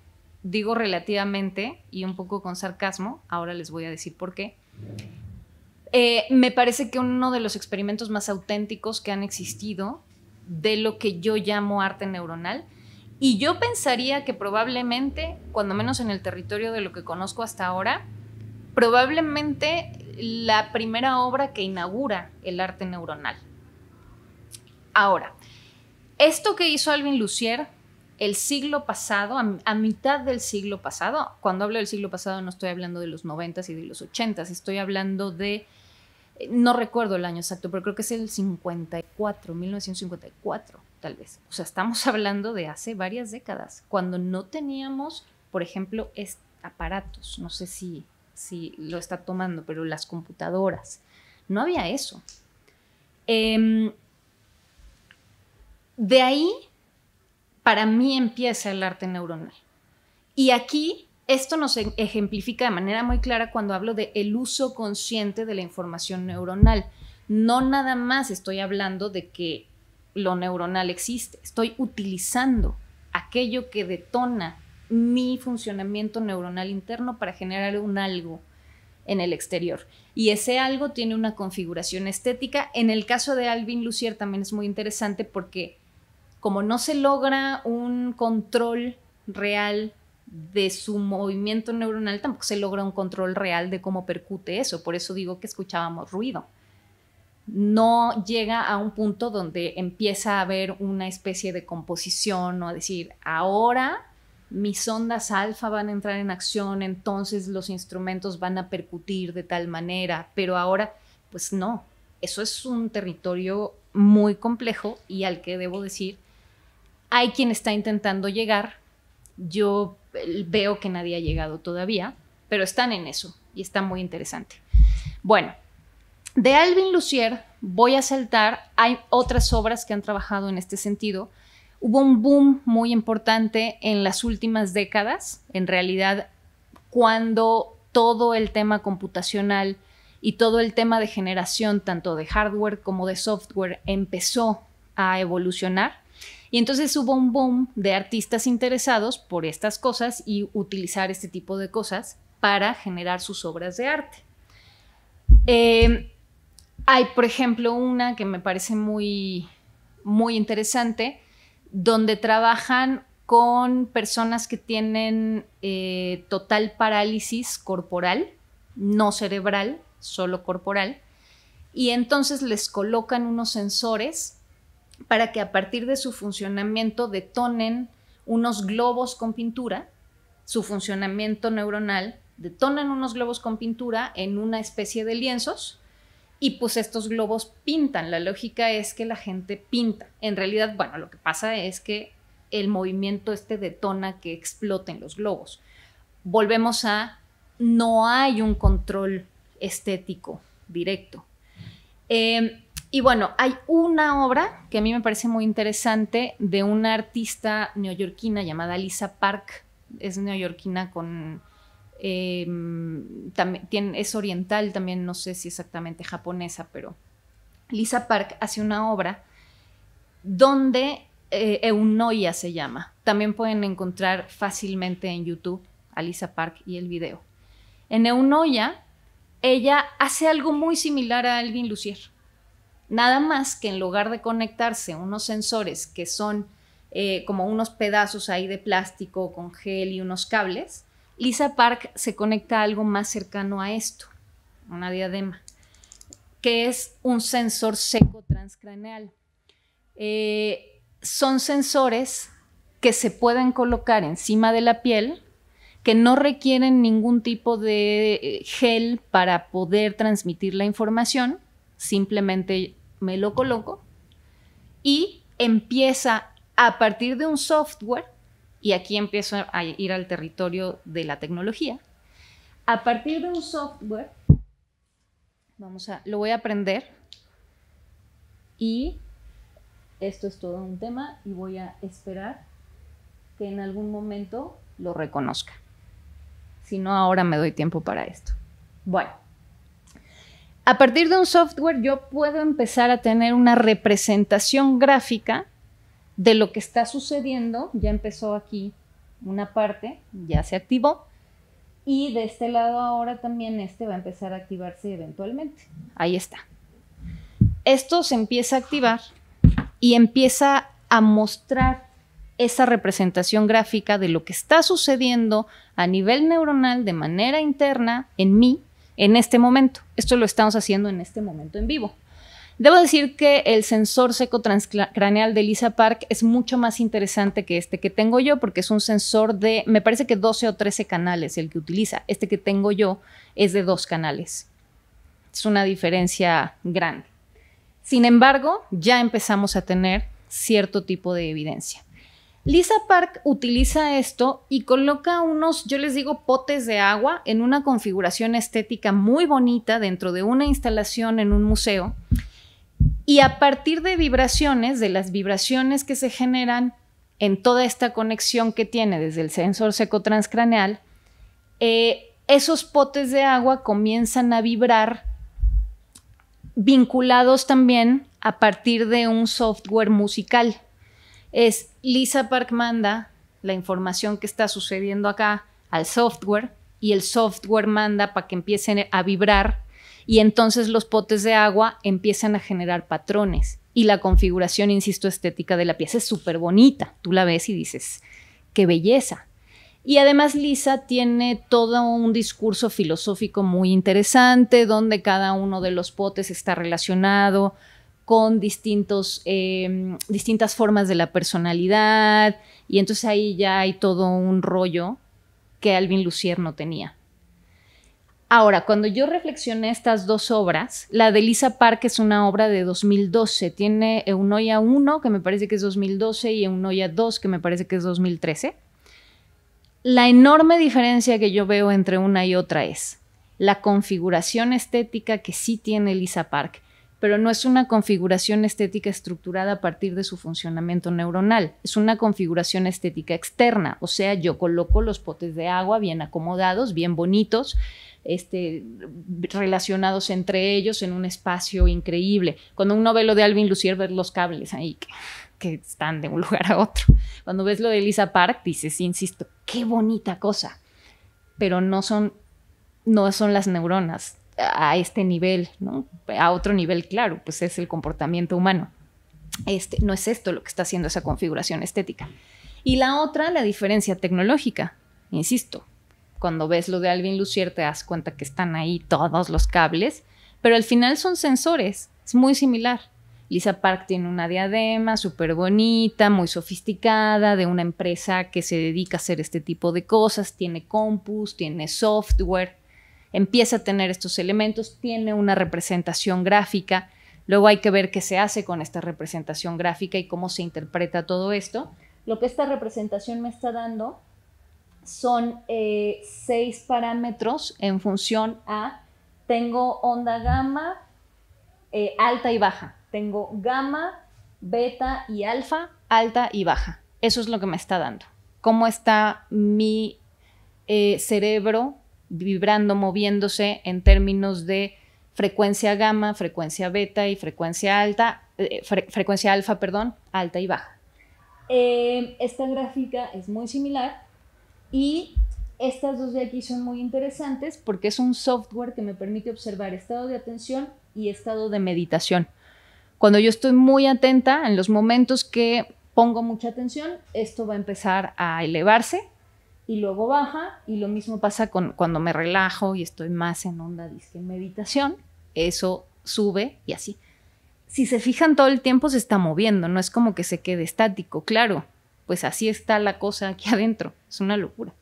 digo relativamente y un poco con sarcasmo, ahora les voy a decir por qué. Eh, me parece que uno de los experimentos más auténticos que han existido de lo que yo llamo arte neuronal, y yo pensaría que probablemente, cuando menos en el territorio de lo que conozco hasta ahora, probablemente la primera obra que inaugura el arte neuronal. Ahora, esto que hizo Alvin Lucier el siglo pasado, a, mitad del siglo pasado, cuando hablo del siglo pasado no estoy hablando de los 90 y de los 80 estoy hablando de, eh, no recuerdo el año exacto, pero creo que es el 54, 1954 tal vez. O sea, estamos hablando de hace varias décadas, cuando no teníamos, por ejemplo, aparatos, no sé si, si lo está tomando, pero las computadoras. No había eso. Em, de ahí para mí empieza el arte neuronal. Y aquí esto nos e-, ejemplifica de manera muy clara cuando hablo de el uso consciente de la información neuronal. No nada más estoy hablando de que lo neuronal existe, estoy utilizando aquello que detona mi funcionamiento neuronal interno para generar un algo en el exterior. Y ese algo tiene una configuración estética. En el caso de Alvin Lucier también es muy interesante porque como no se logra un control real de su movimiento neuronal, tampoco se logra un control real de cómo percute eso. Por eso digo que escuchábamos ruido. No llega a un punto donde empieza a haber una especie de composición o a decir, ahora mis ondas alfa van a entrar en acción, entonces los instrumentos van a percutir de tal manera, pero ahora, pues no, eso es un territorio muy complejo y al que debo decir hay quien está intentando llegar. Yo eh, veo que nadie ha llegado todavía, pero están en eso y está muy interesante. Bueno, de Alvin Lucier voy a saltar. Hay otras obras que han trabajado en este sentido. Hubo un boom muy importante en las últimas décadas, en realidad, cuando todo el tema computacional y todo el tema de generación, tanto de hardware como de software, empezó a evolucionar. Y entonces hubo un boom de artistas interesados por estas cosas y utilizar este tipo de cosas para generar sus obras de arte. Em, hay, por ejemplo, una que me parece muy, muy interesante, donde trabajan con personas que tienen eh, total parálisis corporal, no cerebral, solo corporal, y entonces les colocan unos sensores para que a partir de su funcionamiento detonen unos globos con pintura, su funcionamiento neuronal, detonan unos globos con pintura en una especie de lienzos y pues estos globos pintan. La lógica es que la gente pinta. En realidad, bueno, lo que pasa es que el movimiento este detona que exploten los globos. Volvemos a no hay un control estético directo. Em, y bueno, hay una obra que a mí me parece muy interesante de una artista neoyorquina llamada Lisa Park. Es neoyorquina con... Em, también, es oriental también, no sé si exactamente japonesa, pero Lisa Park hace una obra donde eh, Eunoia se llama. También pueden encontrar fácilmente en YouTube a Lisa Park y el video. En Eunoia, ella hace algo muy similar a Alvin Lucier Nada más que en lugar de conectarse unos sensores que son eh, como unos pedazos ahí de plástico con gel y unos cables, Lisa Park se conecta algo más cercano a esto, una diadema, que es un sensor seco transcraneal. Eh, son sensores que se pueden colocar encima de la piel, que no requieren ningún tipo de eh, gel para poder transmitir la información, simplemente me lo coloco y empieza a partir de un software, y aquí empiezo a ir al territorio de la tecnología, a partir de un software, vamos a, lo voy a aprender y esto es todo un tema y voy a esperar que en algún momento lo reconozca. Si no, ahora me doy tiempo para esto. Bueno a partir de un software yo puedo empezar a tener una representación gráfica de lo que está sucediendo. Ya empezó aquí una parte, ya se activó. Y de este lado ahora también este va a empezar a activarse eventualmente. Ahí está. Esto se empieza a activar y empieza a mostrar esa representación gráfica de lo que está sucediendo a nivel neuronal de manera interna en mí en este momento. Esto lo estamos haciendo en este momento en vivo. Debo decir que el sensor seco transcraneal de Lisa Park es mucho más interesante que este que tengo yo, porque es un sensor de, me parece que 12 o 13 canales el que utiliza. Este que tengo yo es de dos canales. Es una diferencia grande. Sin embargo, ya empezamos a tener cierto tipo de evidencia. Lisa Park utiliza esto y coloca unos, yo les digo, potes de agua en una configuración estética muy bonita dentro de una instalación en un museo. Y a partir de vibraciones, de las vibraciones que se generan en toda esta conexión que tiene desde el sensor seco transcraneal, eh, esos potes de agua comienzan a vibrar vinculados también a partir de un software musical. Es Lisa Park manda la información que está sucediendo acá al software y el software manda para que empiecen a vibrar y entonces los potes de agua empiezan a generar patrones y la configuración, insisto, estética de la pieza es súper bonita. Tú la ves y dices, qué belleza. Y además Lisa tiene todo un discurso filosófico muy interesante donde cada uno de los potes está relacionado con distintos, em, distintas formas de la personalidad, y entonces ahí ya hay todo un rollo que Alvin Lucier no tenía. Ahora, cuando yo reflexioné estas dos obras, la de Lisa Park es una obra de 2012, tiene Eunoia 1, que me parece que es 2012, y Eunoia 2, que me parece que es 2013. La enorme diferencia que yo veo entre una y otra es la configuración estética que sí tiene Lisa Park pero no es una configuración estética estructurada a partir de su funcionamiento neuronal, es una configuración estética externa, o sea, yo coloco los potes de agua bien acomodados, bien bonitos, este, relacionados entre ellos en un espacio increíble. Cuando un novelo de Alvin Lucier, ver los cables ahí que, están de un lugar a otro. Cuando ves lo de Lisa Park, dices, insisto, qué bonita cosa, pero no son, no son las neuronas, a este nivel, A otro nivel, claro, pues es el comportamiento humano. Este, no es esto lo que está haciendo esa configuración estética. Y la otra, la diferencia tecnológica. Insisto, cuando ves lo de Alvin Lucier te das cuenta que están ahí todos los cables, pero al final son sensores, es muy similar. Lisa Park tiene una diadema súper bonita, muy sofisticada, de una empresa que se dedica a hacer este tipo de cosas, tiene compus, tiene software, empieza a tener estos elementos, tiene una representación gráfica, luego hay que ver qué se hace con esta representación gráfica y cómo se interpreta todo esto. Lo que esta representación me está dando son eh, seis parámetros en función a, tengo onda gamma eh, alta y baja, tengo gamma, beta y alfa, alta y baja. Eso es lo que me está dando. ¿Cómo está mi eh, cerebro vibrando, moviéndose en términos de frecuencia gamma, frecuencia beta y frecuencia alta, eh, frecuencia alfa, perdón, alta y baja. Em, esta gráfica es muy similar y estas dos de aquí son muy interesantes porque es un software que me permite observar estado de atención y estado de meditación. Cuando yo estoy muy atenta, en los momentos que pongo mucha atención, esto va a empezar a elevarse y luego baja y lo mismo pasa con cuando me relajo y estoy más en onda disque meditación, eso sube y así. Si se fijan todo el tiempo se está moviendo, no es como que se quede estático, claro, pues así está la cosa aquí adentro, es una locura.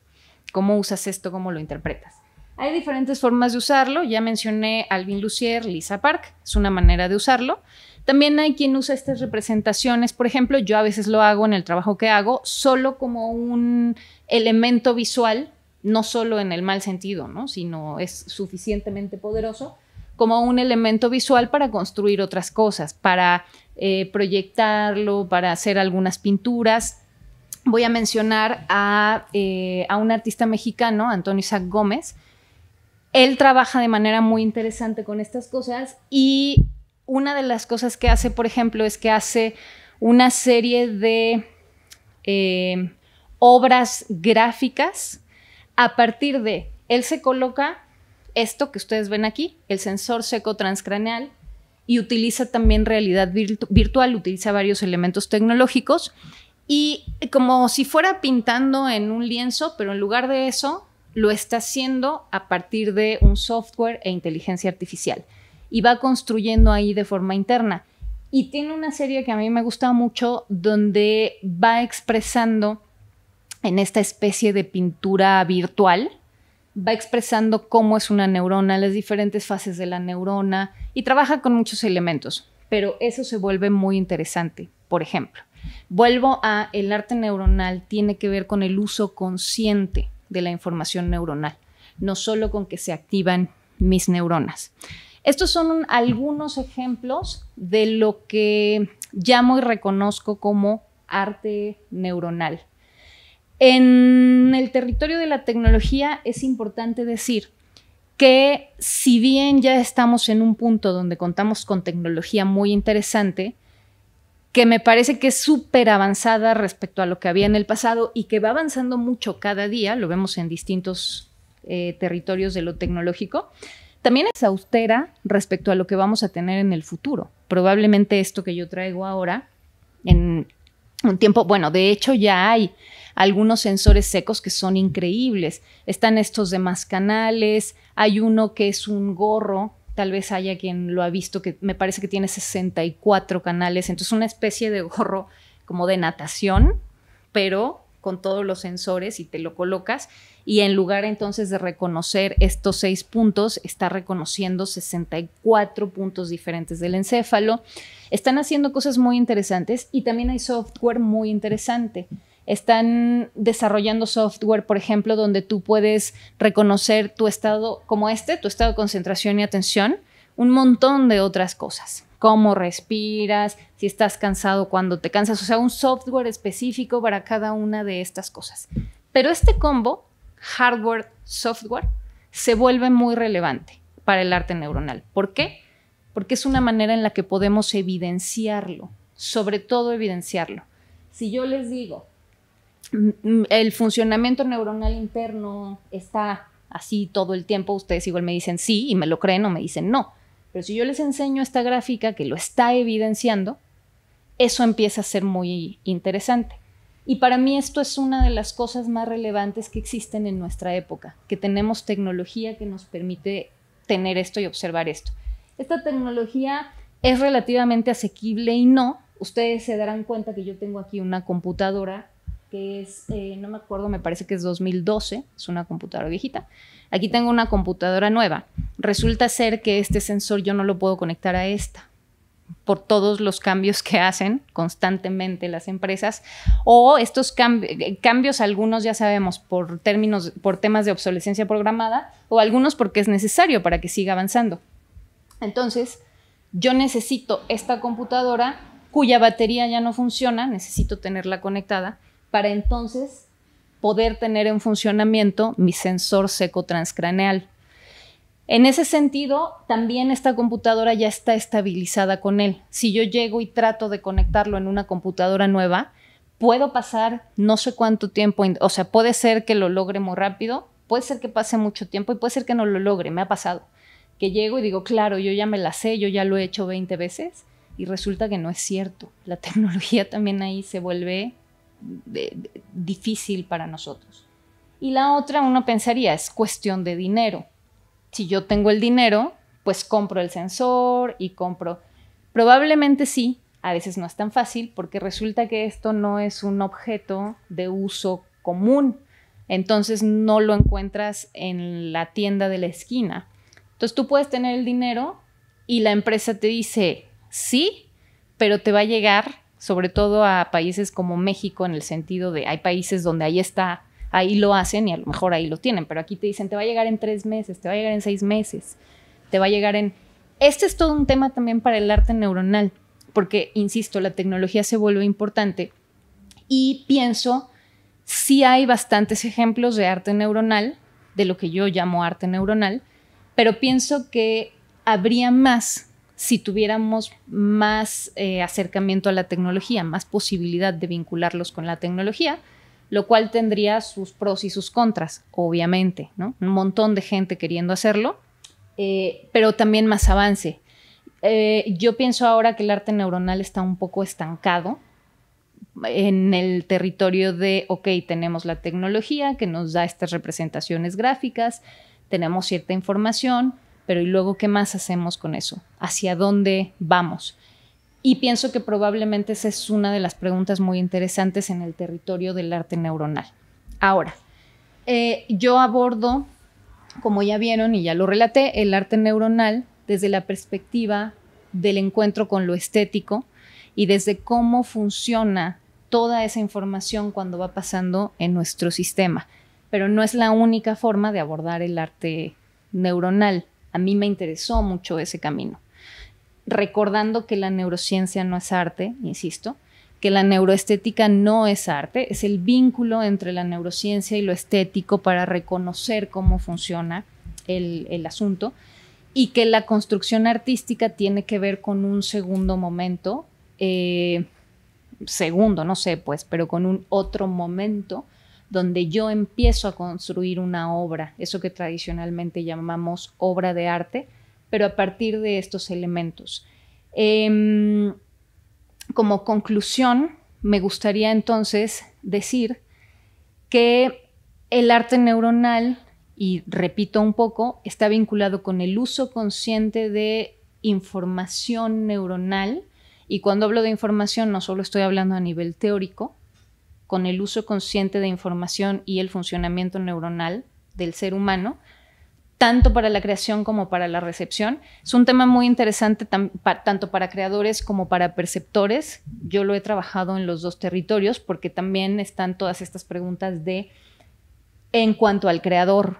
¿Cómo usas esto? ¿Cómo lo interpretas? Hay diferentes formas de usarlo. Ya mencioné Alvin Lucier, Lisa Park, es una manera de usarlo. También hay quien usa estas representaciones, por ejemplo, yo a veces lo hago en el trabajo que hago, solo como un elemento visual, no solo en el mal sentido, ¿no? sino es suficientemente poderoso como un elemento visual para construir otras cosas, para eh, proyectarlo, para hacer algunas pinturas. Voy a mencionar a, eh, a un artista mexicano, Antonio Isaac Gómez, él trabaja de manera muy interesante con estas cosas y una de las cosas que hace, por ejemplo, es que hace una serie de eh, obras gráficas a partir de, él se coloca esto que ustedes ven aquí, el sensor seco transcraneal, y utiliza también realidad virtual, utiliza varios elementos tecnológicos, y como si fuera pintando en un lienzo, pero en lugar de eso, lo está haciendo a partir de un software e inteligencia artificial y va construyendo ahí de forma interna. Y tiene una serie que a mí me gusta mucho donde va expresando en esta especie de pintura virtual, va expresando cómo es una neurona, las diferentes fases de la neurona y trabaja con muchos elementos, pero eso se vuelve muy interesante. Por ejemplo, vuelvo a el arte neuronal tiene que ver con el uso consciente de la información neuronal, no solo con que se activan mis neuronas. Estos son algunos ejemplos de lo que llamo y reconozco como arte neuronal. En el territorio de la tecnología es importante decir que si bien ya estamos en un punto donde contamos con tecnología muy interesante, que me parece que es súper avanzada respecto a lo que había en el pasado y que va avanzando mucho cada día, lo vemos en distintos eh, territorios de lo tecnológico, también es austera respecto a lo que vamos a tener en el futuro. Probablemente esto que yo traigo ahora, en un tiempo, bueno, de hecho ya hay algunos sensores secos que son increíbles. Están estos demás canales, hay uno que es un gorro tal vez haya quien lo ha visto, que me parece que tiene 64 canales, entonces una especie de gorro como de natación, pero con todos los sensores y te lo colocas y en lugar entonces de reconocer estos seis puntos, está reconociendo 64 puntos diferentes del encéfalo. Están haciendo cosas muy interesantes y también hay software muy interesante. Están desarrollando software, por ejemplo, donde tú puedes reconocer tu estado como este, tu estado de concentración y atención, un montón de otras cosas, cómo respiras, si estás cansado, cuando te cansas, o sea, un software específico para cada una de estas cosas. Pero este combo, hardware, software, se vuelve muy relevante para el arte neuronal. ¿Por qué? Porque es una manera en la que podemos evidenciarlo, sobre todo evidenciarlo. Si yo les digo, el funcionamiento neuronal interno está así todo el tiempo, ustedes igual me dicen sí y me lo creen o me dicen no. Pero si yo les enseño esta gráfica que lo está evidenciando, eso empieza a ser muy interesante. Y para mí esto es una de las cosas más relevantes que existen en nuestra época, que tenemos tecnología que nos permite tener esto y observar esto. Esta tecnología es relativamente asequible y no. Ustedes se darán cuenta que yo tengo aquí una computadora que es, eh, no me acuerdo, me parece que es 2012, es una computadora viejita. Aquí tengo una computadora nueva. Resulta ser que este sensor yo no lo puedo conectar a esta por todos los cambios que hacen constantemente las empresas o estos eh, cambios algunos ya sabemos por términos por temas de obsolescencia programada o algunos porque es necesario para que siga avanzando. Entonces, yo necesito esta computadora cuya batería ya no funciona, necesito tenerla conectada para entonces poder tener en funcionamiento mi sensor seco transcraneal. En ese sentido, también esta computadora ya está estabilizada con él. Si yo llego y trato de conectarlo en una computadora nueva, puedo pasar no sé cuánto tiempo, o sea, puede ser que lo logre muy rápido, puede ser que pase mucho tiempo y puede ser que no lo logre, me ha pasado. Que llego y digo, claro, yo ya me la sé, yo ya lo he hecho 20 veces y resulta que no es cierto. La tecnología también ahí se vuelve difícil para nosotros. Y la otra, uno pensaría, es cuestión de dinero. Si yo tengo el dinero, pues compro el sensor y compro. Probablemente sí, a veces no es tan fácil porque resulta que esto no es un objeto de uso común. Entonces no lo encuentras en la tienda de la esquina. Entonces tú puedes tener el dinero y la empresa te dice, sí, pero te va a llegar sobre todo a países como México, en el sentido de hay países donde ahí está, ahí lo hacen y a lo mejor ahí lo tienen, pero aquí te dicen, te va a llegar en tres meses, te va a llegar en seis meses, te va a llegar en... Este es todo un tema también para el arte neuronal, porque, insisto, la tecnología se vuelve importante y pienso, sí hay bastantes ejemplos de arte neuronal, de lo que yo llamo arte neuronal, pero pienso que habría más si tuviéramos más eh, acercamiento a la tecnología, más posibilidad de vincularlos con la tecnología, lo cual tendría sus pros y sus contras, obviamente, ¿no? Un montón de gente queriendo hacerlo, eh, pero también más avance. Eh, yo pienso ahora que el arte neuronal está un poco estancado en el territorio de, ok, tenemos la tecnología que nos da estas representaciones gráficas, tenemos cierta información, pero ¿y luego qué más hacemos con eso? ¿Hacia dónde vamos? Y pienso que probablemente esa es una de las preguntas muy interesantes en el territorio del arte neuronal. Ahora, eh, yo abordo, como ya vieron y ya lo relaté, el arte neuronal desde la perspectiva del encuentro con lo estético y desde cómo funciona toda esa información cuando va pasando en nuestro sistema. Pero no es la única forma de abordar el arte neuronal a mí me interesó mucho ese camino. Recordando que la neurociencia no es arte, insisto, que la neuroestética no es arte, es el vínculo entre la neurociencia y lo estético para reconocer cómo funciona el, asunto y que la construcción artística tiene que ver con un segundo momento, eh, segundo, no sé, pues, pero con un otro momento donde yo empiezo a construir una obra, eso que tradicionalmente llamamos obra de arte, pero a partir de estos elementos. Em, como conclusión, me gustaría entonces decir que el arte neuronal, y repito un poco, está vinculado con el uso consciente de información neuronal, y cuando hablo de información no solo estoy hablando a nivel teórico, con el uso consciente de información y el funcionamiento neuronal del ser humano, tanto para la creación como para la recepción. Es un tema muy interesante tanto para creadores como para perceptores. Yo lo he trabajado en los dos territorios porque también están todas estas preguntas de, en cuanto al creador,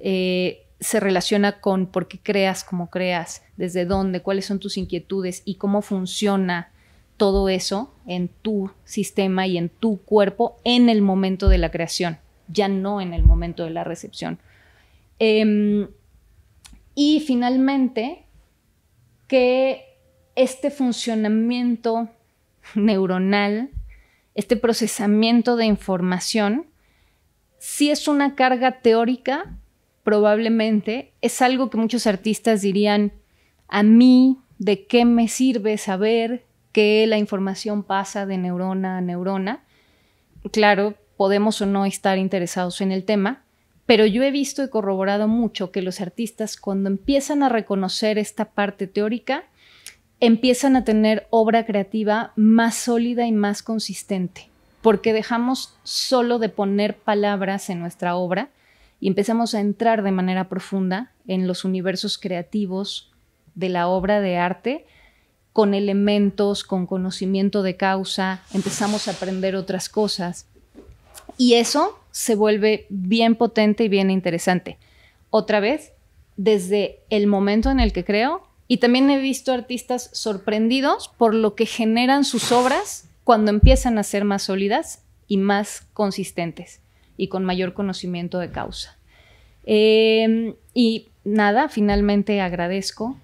eh, se relaciona con por qué creas como creas, desde dónde, cuáles son tus inquietudes y cómo funciona todo eso en tu sistema y en tu cuerpo en el momento de la creación, ya no en el momento de la recepción. Em, y finalmente, que este funcionamiento neuronal, este procesamiento de información, si es una carga teórica, probablemente es algo que muchos artistas dirían, a mí, ¿de qué me sirve saber que la información pasa de neurona a neurona. Claro, podemos o no estar interesados en el tema, pero yo he visto y corroborado mucho que los artistas cuando empiezan a reconocer esta parte teórica, empiezan a tener obra creativa más sólida y más consistente, porque dejamos solo de poner palabras en nuestra obra y empezamos a entrar de manera profunda en los universos creativos de la obra de arte con elementos, con conocimiento de causa, empezamos a aprender otras cosas. Y eso se vuelve bien potente y bien interesante. Otra vez, desde el momento en el que creo, y también he visto artistas sorprendidos por lo que generan sus obras cuando empiezan a ser más sólidas y más consistentes y con mayor conocimiento de causa. Eh, y nada, finalmente agradezco